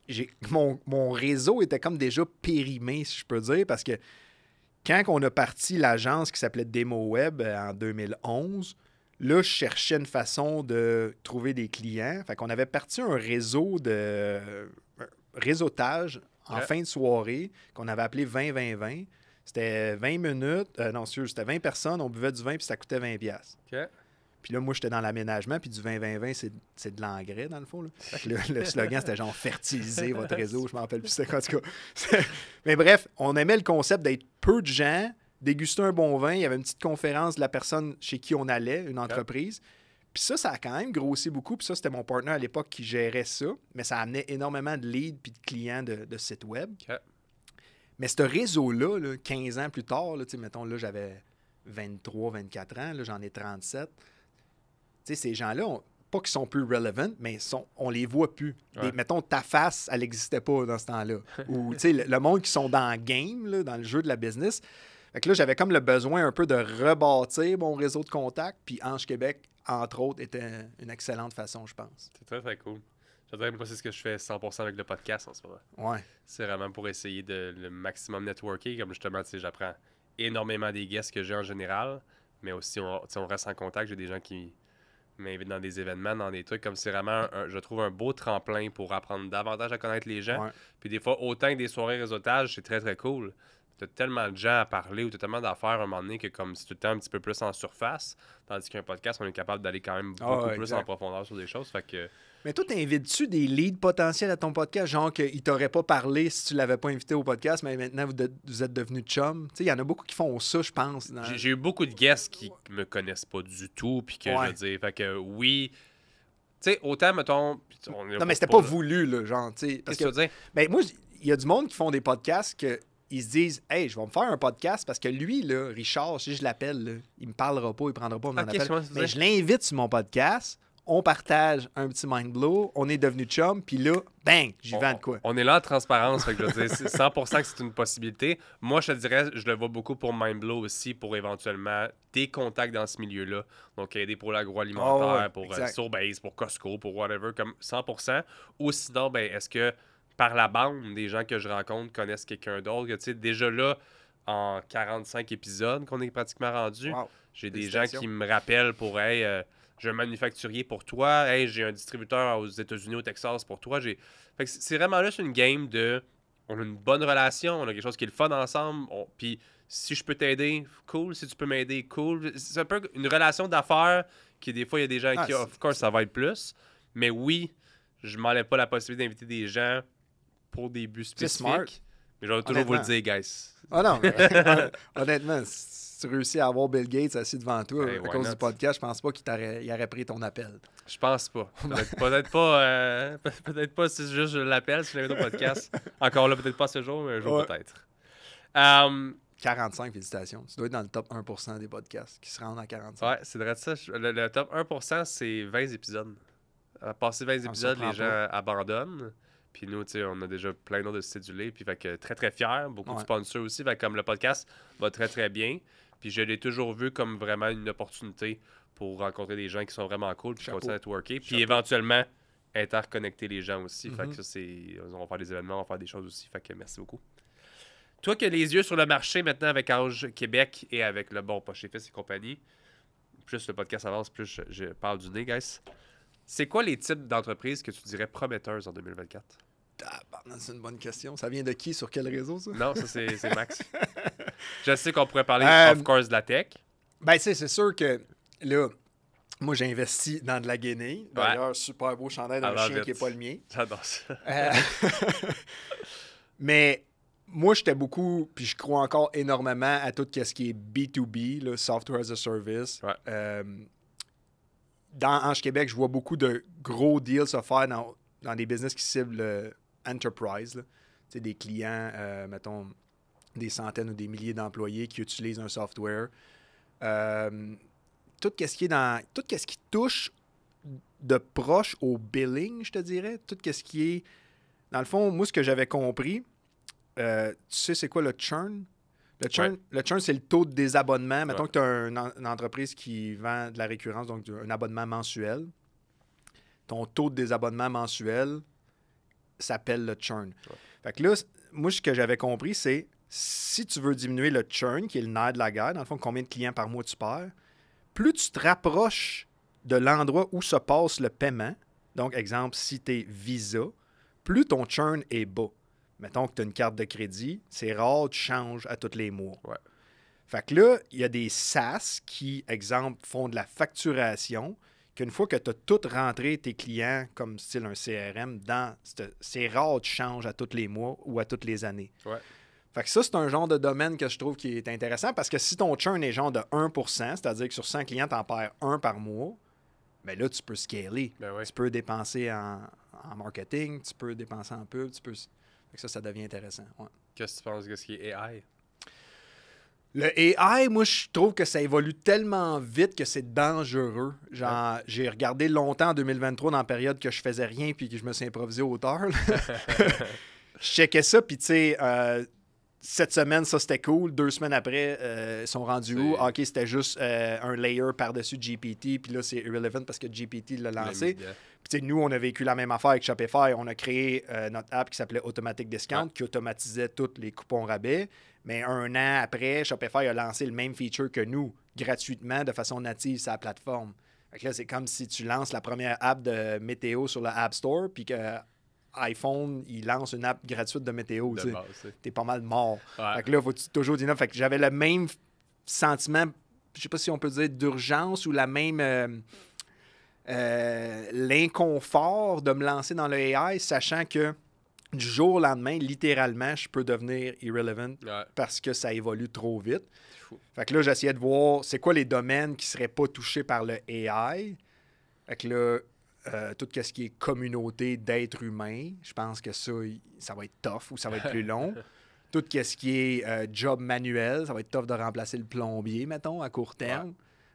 mon, mon réseau était comme déjà périmé, si je peux dire, parce que quand on a parti l'agence qui s'appelait Demo Web euh, en 2011, Là, je cherchais une façon de trouver des clients. Fait qu'on avait parti un réseau de euh, réseautage en fin de soirée qu'on avait appelé 20-20-20. C'était 20 minutes, euh, non, c'était 20 personnes, on buvait du vin puis ça coûtait 20$. OK. Puis là, moi, j'étais dans l'aménagement, puis du 20-20-20, c'est de l'engrais, dans le fond. le, [laughs] slogan, c'était genre fertiliser votre réseau, je m'en rappelle plus c'est quoi, en tout cas. [laughs] Mais bref, on aimait le concept d'être peu de gens, déguster un bon vin. Il y avait une petite conférence de la personne chez qui on allait, une entreprise. Puis ça, ça a quand même grossi beaucoup. Puis ça, c'était mon partenaire à l'époque qui gérait ça. Mais ça amenait énormément de leads puis de clients de, sites web. Mais ce réseau-là, 15 ans plus tard, là, mettons, là, j'avais 23, 24 ans, là, j'en ai 37 sais, ces gens-là, pas qu'ils sont plus relevant, mais sont, on les voit plus. mettons, ta face, elle n'existait pas dans ce temps-là. [laughs] Ou, tu sais, le, monde qui sont dans le game, dans le jeu de la business. Fait que là, j'avais comme le besoin un peu de rebâtir mon réseau de contacts. Puis Ange Québec, entre autres, était une excellente façon, je pense. C'est très, très cool. J'adore c'est ce que je fais 100% avec le podcast en ce moment. Ouais. C'est vraiment pour essayer de le maximum networking Comme justement, tu sais, j'apprends énormément des guests que j'ai en général, mais aussi on, on reste en contact. J'ai des gens qui, mais dans des événements, dans des trucs, comme c'est vraiment, je trouve, un beau tremplin pour apprendre davantage à connaître les gens. Puis des fois, autant que des soirées réseautage, c'est très, très cool t'as tellement de gens à parler ou t'as tellement d'affaires à un moment donné que comme si tu étais un petit peu plus en surface, tandis qu'un podcast, on est capable d'aller quand même ah beaucoup plus en profondeur sur des choses. que... Mais toi, t'invites-tu des leads potentiels à ton podcast, genre qu'ils t'auraient pas parlé si tu l'avais pas invité au podcast, mais maintenant vous, êtes devenu chum? il y en a beaucoup qui font ça, je pense. J'ai eu beaucoup de guests qui me connaissent pas du tout, puis que je veux fait que oui tu sais, autant, mettons. non, mais c'était pas voulu, là, genre, tu Qu'est-ce que tu veux dire? Ben, moi, il y a du monde qui font des podcasts que ils se disent Hey, je vais me faire un podcast parce que lui, là, Richard, si je l'appelle, il me parlera pas, il prendra pas mon appel. mais je l'invite sur mon podcast. On partage un petit mind blow, on est devenu chum, puis là, bang, j'y vends de quoi. On est là en transparence, fait que je 100% que c'est une possibilité. Moi, je te dirais, je le vois beaucoup pour mind blow aussi, pour éventuellement des contacts dans ce milieu-là. Donc, aider pour l'agroalimentaire, ah pour euh, pour Costco, pour whatever, comme 100%. Ou sinon, ben, est-ce que par la bande des gens que je rencontre connaissent quelqu'un d'autre. sais déjà là, en 45 épisodes qu'on est pratiquement rendu, j'ai des gens qui me rappellent pour hey, euh, j'ai un manufacturier pour toi, hey, j'ai un distributeur aux États-Unis, au Texas pour toi. C'est vraiment là une game de on a une bonne relation, on a quelque chose qui est le fun ensemble, puis si je peux t'aider, cool, si tu peux m'aider, cool. C'est un peu une relation d'affaires qui, des fois, il y a des gens ah, qui, of course, ça va être plus. Mais oui, je m'enlève pas la possibilité d'inviter des gens pour des buts spécifiques. Mais vais toujours vous le dire, guys. Ah non, [laughs] honnêtement, si tu réussis à avoir Bill Gates assis devant toi ben, à cause du podcast, je pense pas qu'il il aurait pris ton appel. Je pense pas. Peut-être pas, euh, [laughs] peut-être pas si juste je l'appelle, si je podcast. Encore là, peut-être pas ce jour, mais un jour peut-être. 45 um, félicitations. Tu dois être dans le top 1% des podcasts qui se rendent à 45. Ouais, c'est vrai de ça. Le, top 1%, c'est 20 épisodes. passer 20 ah, épisodes, les gens abandonnent. Puis nous, tu sais, on a déjà plein d'autres cédulés. Puis fait que très, très fier. Beaucoup de sponsors aussi. Fait comme le podcast va très, très bien. Puis je l'ai toujours vu comme vraiment une opportunité pour rencontrer des gens qui sont vraiment cool. Puis continuer à networker. Puis éventuellement interconnecter les gens aussi. Fait mhm. que ça, c'est. On va faire des événements, on va faire des choses aussi. Fait que merci beaucoup. Toi qui as les yeux sur le marché maintenant avec Ange Québec et avec le bon Poché Fils et compagnie, plus le podcast avance, plus je, parle du nez, guys. C'est quoi les types d'entreprises que tu dirais prometteuses en 2024? Ah, c'est une bonne question. Ça vient de qui? Sur quel réseau, ça? Non, ça, c'est Max. [laughs] je sais qu'on pourrait parler, euh, of course, de la tech. Ben, tu c'est sûr que, là, moi, j'ai investi dans de la guinée. D'ailleurs, super beau chandail d'un chien qui n'est pas le mien. J'adore ça. Euh, [laughs] mais moi, j'étais beaucoup, puis je crois encore énormément à tout ce qui est B2B, le Software as a Service. Euh, dans Ange Québec, je vois beaucoup de gros deals se faire dans, des business qui ciblent euh, enterprise, sais des clients, euh, mettons, des centaines ou des milliers d'employés qui utilisent un software. Euh, tout ce qui est dans tout ce qui touche de proche au billing, je te dirais, tout ce qui est dans le fond, moi ce que j'avais compris, euh, tu sais c'est quoi le churn le churn, c'est le taux de désabonnement. Mettons que tu as une entreprise qui vend de la récurrence, donc un abonnement mensuel. Ton taux de désabonnement mensuel s'appelle le churn. Fait que là, moi, ce que j'avais compris, c'est si tu veux diminuer le churn, qui est le nerf de la guerre, dans le fond, combien de clients par mois tu perds, plus tu te rapproches de l'endroit où se passe le paiement, donc exemple, si tu es Visa, plus ton churn est bas mettons que tu as une carte de crédit, c'est rare, tu changes à tous les mois. Ouais. Fait que là, il y a des SaaS qui, exemple, font de la facturation, qu'une fois que tu as tout rentré tes clients, comme style un CRM, dans c'est rare, tu changes à tous les mois ou à toutes les années. Ouais. Fait que ça, c'est un genre de domaine que je trouve qui est intéressant parce que si ton churn est genre de 1%, c'est-à-dire que sur 100 clients, tu en perds un par mois, mais ben là, tu peux scaler. Ben tu peux dépenser en, en marketing, tu peux dépenser en pub, tu peux. Ça, ça devient intéressant. Qu'est-ce que tu penses de ce qui est AI? Le AI, moi, je trouve que ça évolue tellement vite que c'est dangereux. Genre, j'ai regardé longtemps en 2023 dans la période que je faisais rien puis que je me suis improvisé auteur. [laughs] je checkais ça, puis tu sais, euh, cette semaine, ça c'était cool. Deux semaines après, euh, ils sont rendus où? OK, c'était juste euh, un layer par-dessus GPT, puis là, c'est irrelevant parce que GPT l'a lancé nous, on a vécu la même affaire avec Shopify. On a créé euh, notre app qui s'appelait Automatic Discount, qui automatisait tous les coupons rabais. Mais un an après, Shopify a lancé le même feature que nous, gratuitement, de façon native sur la plateforme. là, c'est comme si tu lances la première app de météo sur la App Store, puis que euh, iPhone, il lance une app gratuite de météo. Tu es pas mal mort. là, faut toujours dire non. que j'avais le même sentiment, je sais pas si on peut dire d'urgence ou la même. Euh, euh, l'inconfort de me lancer dans le AI, sachant que du jour au lendemain, littéralement, je peux devenir irrelevant parce que ça évolue trop vite. Fait que là, j'essayais de voir c'est quoi les domaines qui seraient pas touchés par le AI. Fait que là, euh, tout ce qui est communauté d'êtres humains, je pense que ça, ça va être tough ou ça va être plus long. [laughs] Tout ce qui est euh, job manuel, ça va être tough de remplacer le plombier, mettons, à court terme.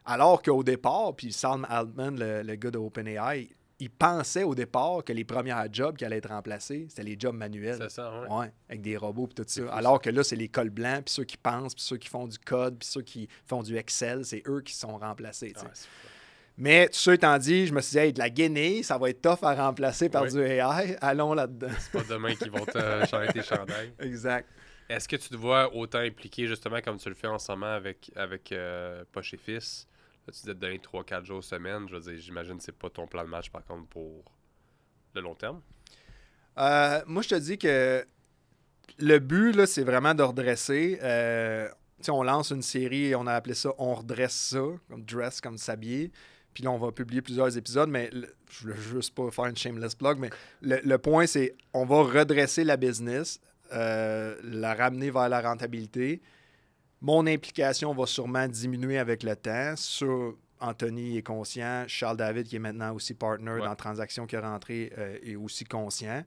Alors qu'au départ, puis Sam Altman, le, gars de OpenAI, il pensait au départ que les premiers jobs qui allaient être remplacés, c'était les jobs manuels. C'est ça, oui. ouais. Avec des robots et tout ça. Alors que là, c'est les cols blancs, puis ceux qui pensent, puis ceux qui font du code, puis ceux qui font du Excel, c'est eux qui sont remplacés. mais tout ça étant dit, je me suis dit, de la Guinée, ça va être tough à remplacer par du AI. Allons là-dedans. C'est pas demain qu'ils vont te [laughs] changer tes Exact. Est-ce que tu te vois autant impliqué, justement, comme tu le fais en ce moment avec, avec euh, Poche et Fils, Là, tu de donner 3-4 jours semaine. Je veux dire, j'imagine que c'est pas ton plan de match, par contre, pour le long terme. Euh, moi, je te dis que le but, c'est vraiment de redresser. Euh, on lance une série et on a appelé ça On redresse ça, comme dress, comme s'habiller. Puis là, on va publier plusieurs épisodes, mais je je veux juste pas faire une shameless blog. mais le, point, c'est on va redresser la business, euh, la ramener vers la rentabilité, mon implication va sûrement diminuer avec le temps. Ça, Anthony est conscient. Charles David, qui est maintenant aussi partner dans Transactions transaction qui est rentré, euh, est aussi conscient.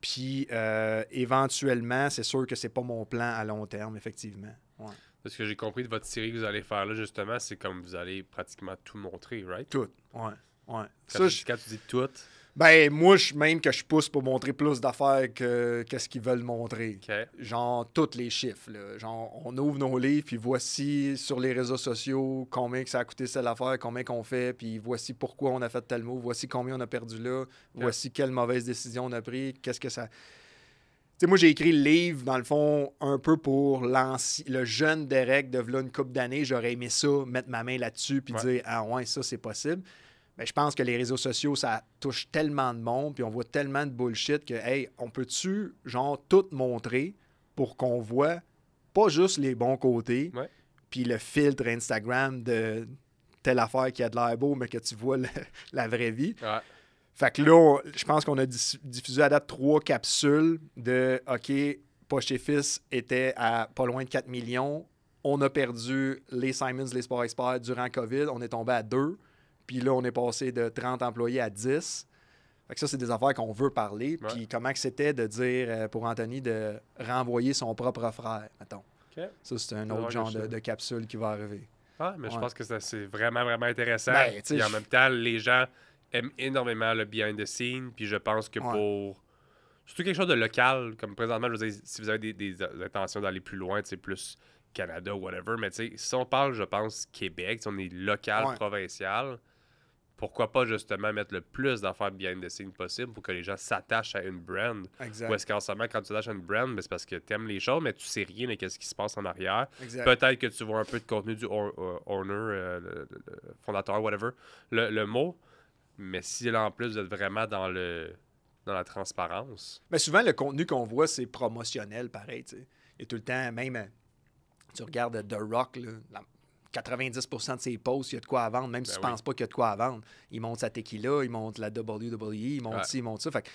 Puis euh, éventuellement, c'est sûr que ce n'est pas mon plan à long terme, effectivement. Ouais. Ce que j'ai compris de votre série que vous allez faire là, justement, c'est comme vous allez pratiquement tout montrer, right? Tout, ouais. ouais. Quand, quand tu dis tout, ben, moi, je, même que je pousse pour montrer plus d'affaires que qu'est-ce qu'ils veulent montrer. Genre, tous les chiffres. Là. Genre, on ouvre nos livres, puis voici sur les réseaux sociaux combien ça a coûté cette affaire, combien qu'on fait, puis voici pourquoi on a fait tel mot, voici combien on a perdu là, voici quelle mauvaise décision on a pris, qu'est-ce que ça. Tu sais, moi, j'ai écrit le livre, dans le fond, un peu pour le jeune Derek de v'là une couple d'années. J'aurais aimé ça, mettre ma main là-dessus, puis dire, ah ouais, ça, c'est possible. Ben, je pense que les réseaux sociaux, ça touche tellement de monde, puis on voit tellement de bullshit que, hey, on peut-tu, genre, tout montrer pour qu'on voit pas juste les bons côtés, puis le filtre Instagram de telle affaire qui a de l'air beau, mais que tu vois [laughs] la vraie vie. Fait que là, je pense qu'on a diffusé à date trois capsules de OK, Poche et Fils était à pas loin de 4 millions. On a perdu les Simons, les sports Experts durant COVID. On est tombé à deux. » Puis là, on est passé de 30 employés à 10. Fait que ça, c'est des affaires qu'on veut parler. Puis comment c'était de dire euh, pour Anthony de renvoyer son propre frère, mettons. Ça, c'est un autre genre de, capsule qui va arriver. Ah, mais je pense que c'est vraiment, vraiment intéressant. Ben, Puis en même temps, les gens aiment énormément le behind the scene. Puis je pense que pour... C'est tout quelque chose de local, comme présentement, je si vous avez des, intentions d'aller plus loin, c'est plus Canada, ou whatever. Mais si on parle, je pense, Québec, on est local, provincial pourquoi pas justement mettre le plus d'affaires behind the scenes possible pour que les gens s'attachent à une brand. Ou est-ce qu'en quand tu t'attaches à une brand, ben, c'est parce que tu aimes les choses, mais tu sais rien de ce qui se passe en arrière. Peut-être que tu vois un peu de contenu du euh, owner, euh, fondateur, whatever, le, mot. Mais si là, en plus, vous êtes vraiment dans le dans la transparence. Mais souvent, le contenu qu'on voit, c'est promotionnel, pareil. Et tout le temps, même, euh, tu regardes The Rock, la 90% de ses posts, il y a de quoi à vendre, même si ben tu ne penses pas qu'il y a de quoi à vendre. Il monte sa tequila, il monte la WWE, il monte ci, il monte ça. Fait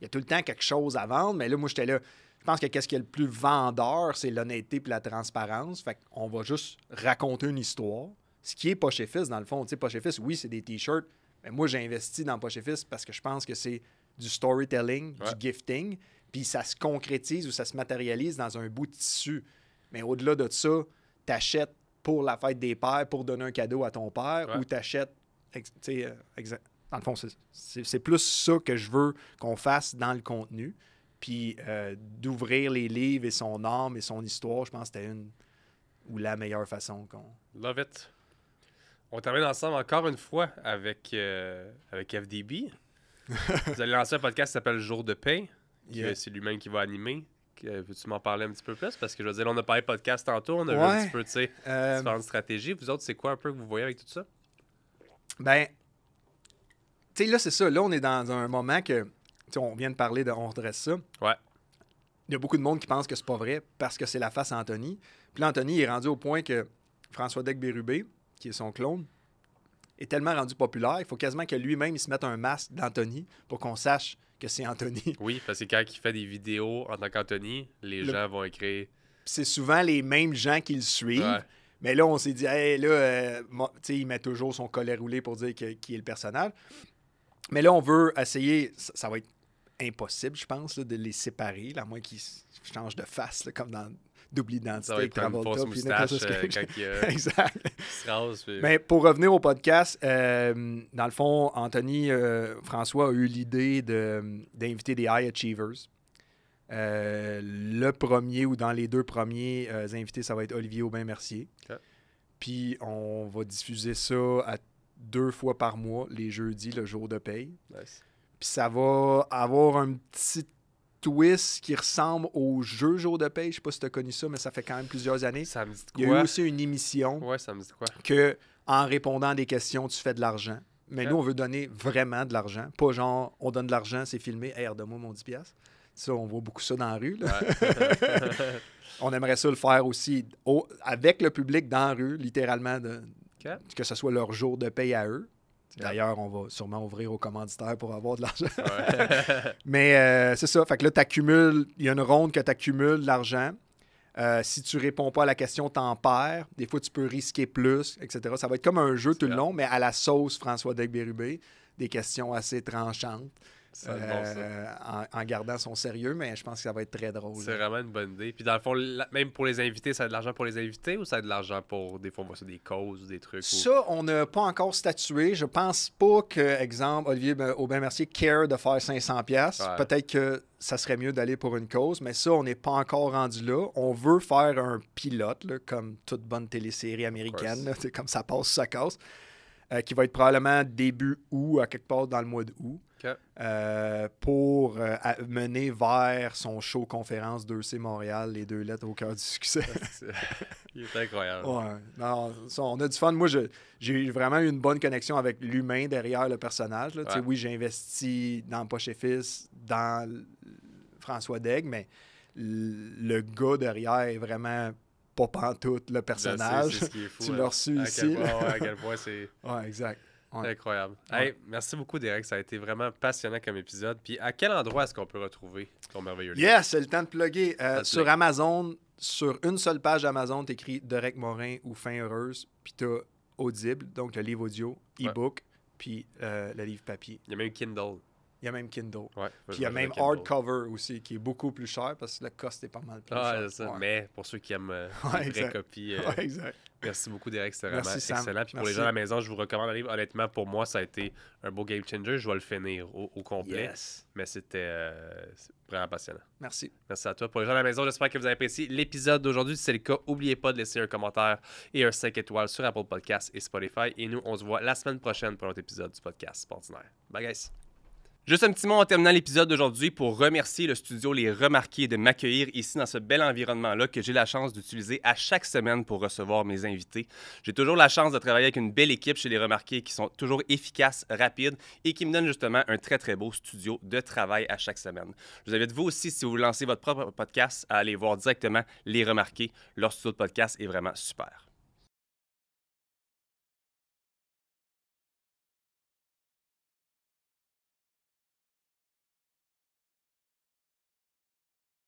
il y a tout le temps quelque chose à vendre, mais là, moi, j'étais là. Je pense que qu'est-ce qui est le plus vendeur, c'est l'honnêteté et la transparence. Fait on va juste raconter une histoire. Ce qui est Poche Fils, dans le fond. Tu sais, Poche oui, c'est des T-shirts, mais moi, j'ai investi dans Poche Fils parce que je pense que c'est du storytelling, du gifting, puis ça se concrétise ou ça se matérialise dans un bout de tissu. Mais au-delà de ça, achètes pour la fête des pères, pour donner un cadeau à ton père, ou t'achètes. Euh, dans le fond, c'est plus ça que je veux qu'on fasse dans le contenu. Puis euh, d'ouvrir les livres et son âme et son histoire, je pense que c'était une ou la meilleure façon qu'on. Love it. On termine ensemble encore une fois avec, euh, avec FDB. [laughs] Vous allez lancer un podcast qui s'appelle Jour de paix. C'est lui-même qui va animer veux tu m'en parler un petit peu plus? Parce que je veux dire, on a parlé podcast tantôt, on a un petit peu, tu sais, euh, différentes stratégie Vous autres, c'est quoi un peu que vous voyez avec tout ça? Ben, tu sais, là, c'est ça. Là, on est dans un moment que, tu on vient de parler de on redresse ça. Ouais. Il y a beaucoup de monde qui pense que c'est pas vrai parce que c'est la face Anthony. Puis là, Anthony est rendu au point que François Deck Bérubé, qui est son clone, est tellement rendu populaire, il faut quasiment que lui-même il se mette un masque d'Anthony pour qu'on sache que c'est Anthony. [laughs] Oui, parce que quand il fait des vidéos en tant qu'Anthony, les gens vont écrire. C'est souvent les mêmes gens qui le suivent. Mais là, on s'est dit, hey, là, euh, sais il met toujours son collet roulé pour dire qui est le personnage. Mais là, on veut essayer, ça, va être impossible, je pense, de les séparer, à moins qu'ils changent de face, comme dans double identité euh, [laughs] exact. Mais pour revenir au podcast, euh, dans le fond, Anthony euh, François a eu l'idée d'inviter des high achievers. le premier ou dans les deux premiers invités, ça va être Olivier Aubin-Mercier. Puis on va diffuser ça deux fois par mois, les jeudis, le jour de paye. Puis ça va avoir un petit twist qui ressemble au jeu Jour de paix. Je sais pas si tu as connu ça, mais ça fait quand même plusieurs années. Ça me dit quoi? Il y a eu aussi une émission. Ouais, ça me dit quoi? Que en répondant à des questions, tu fais de l'argent. Mais nous, on veut donner vraiment de l'argent. Pas genre, on donne de l'argent, c'est filmé, hey, de moi mon 10$. Ça, on voit beaucoup ça dans la rue. [laughs] [laughs] on aimerait ça le faire aussi avec le public dans la rue, littéralement, que ce soit leur jour de paye à eux. D'ailleurs, on va sûrement ouvrir aux commanditaires pour avoir de l'argent. [laughs] Mais euh, c'est ça. Fait que là, tu accumules. Il y a une ronde que tu accumules de l'argent. Euh, si tu réponds pas à la question, t'en perds. Des fois, tu peux risquer plus, etc. Ça va être comme un jeu tout le long, mais à la sauce François Bérubé. des questions assez tranchantes. Euh, en, gardant son sérieux, mais je pense que ça va être très drôle. C'est vraiment une bonne idée. Puis dans le fond, même pour les invités, ça a de l'argent pour les invités ou ça a de l'argent pour des fois des causes ou des trucs? Ça, on n'a pas encore statué. Je pense pas que, exemple, Olivier Aubin-Mercier care de faire 500$. pièces Peut-être que ça serait mieux d'aller pour une cause, mais ça, on n'est pas encore rendu là. On veut faire un pilote, comme toute bonne télésérie américaine, comme ça passe, ça casse, euh, qui va être probablement début août, à quelque part dans le mois d'août. Euh, pour euh, mener vers son show conférence 2C Montréal, les deux lettres au cœur du succès. [laughs] Il est incroyable. on a du fun. Moi, j'ai vraiment eu une bonne connexion avec l'humain derrière le personnage. Oui, j'ai investi dans Poche et Fils, dans François Degg, mais le gars derrière est vraiment pas pantoute le personnage. ce [laughs] tu hein. l'as reçu ici. à quel point c'est. [laughs] ouais, exact. Incroyable. merci beaucoup, Derek. Ça a été vraiment passionnant comme épisode. Puis à quel endroit est-ce qu'on peut retrouver ton merveilleux livre? Yes, c'est le temps de plugger. Euh, sur Amazon, sur une seule page Amazon, écris Derek Morin ou Fin Heureuse. Puis t'as Audible, donc le livre audio, e-book, puis euh, le livre papier. Il y a même Kindle. Il y a même Kindle. Puis il y a même hardcover aussi, qui est beaucoup plus cher parce que le cost est pas mal plus ah, cher. Mais pour ceux qui aiment euh, [laughs] les copies, euh, merci beaucoup, Derek. C'était vraiment excellent. Puis pour les gens à la maison, je vous recommande le livre. Honnêtement, pour moi, ça a été un beau game changer. Je vais le finir au, complet. Mais c'était euh, vraiment passionnant. Merci. Merci à toi. Pour les gens à la maison, j'espère que vous avez apprécié l'épisode d'aujourd'hui. Si c'est le cas, n'oubliez pas de laisser un commentaire et un 5 étoiles sur Apple Podcasts et Spotify. Et nous, on se voit la semaine prochaine pour autre épisode du podcast Sportinaire. Bye, guys. Juste un petit mot en terminant l'épisode d'aujourd'hui pour remercier le studio Les Remarqués de m'accueillir ici dans ce bel environnement-là que j'ai la chance d'utiliser à chaque semaine pour recevoir mes invités. J'ai toujours la chance de travailler avec une belle équipe chez Les Remarqués qui sont toujours efficaces, rapides et qui me donnent justement un très très beau studio de travail à chaque semaine. Je vous invite vous aussi, si vous lancez votre propre podcast, à aller voir directement Les Remarqués. Leur studio de podcast est vraiment super.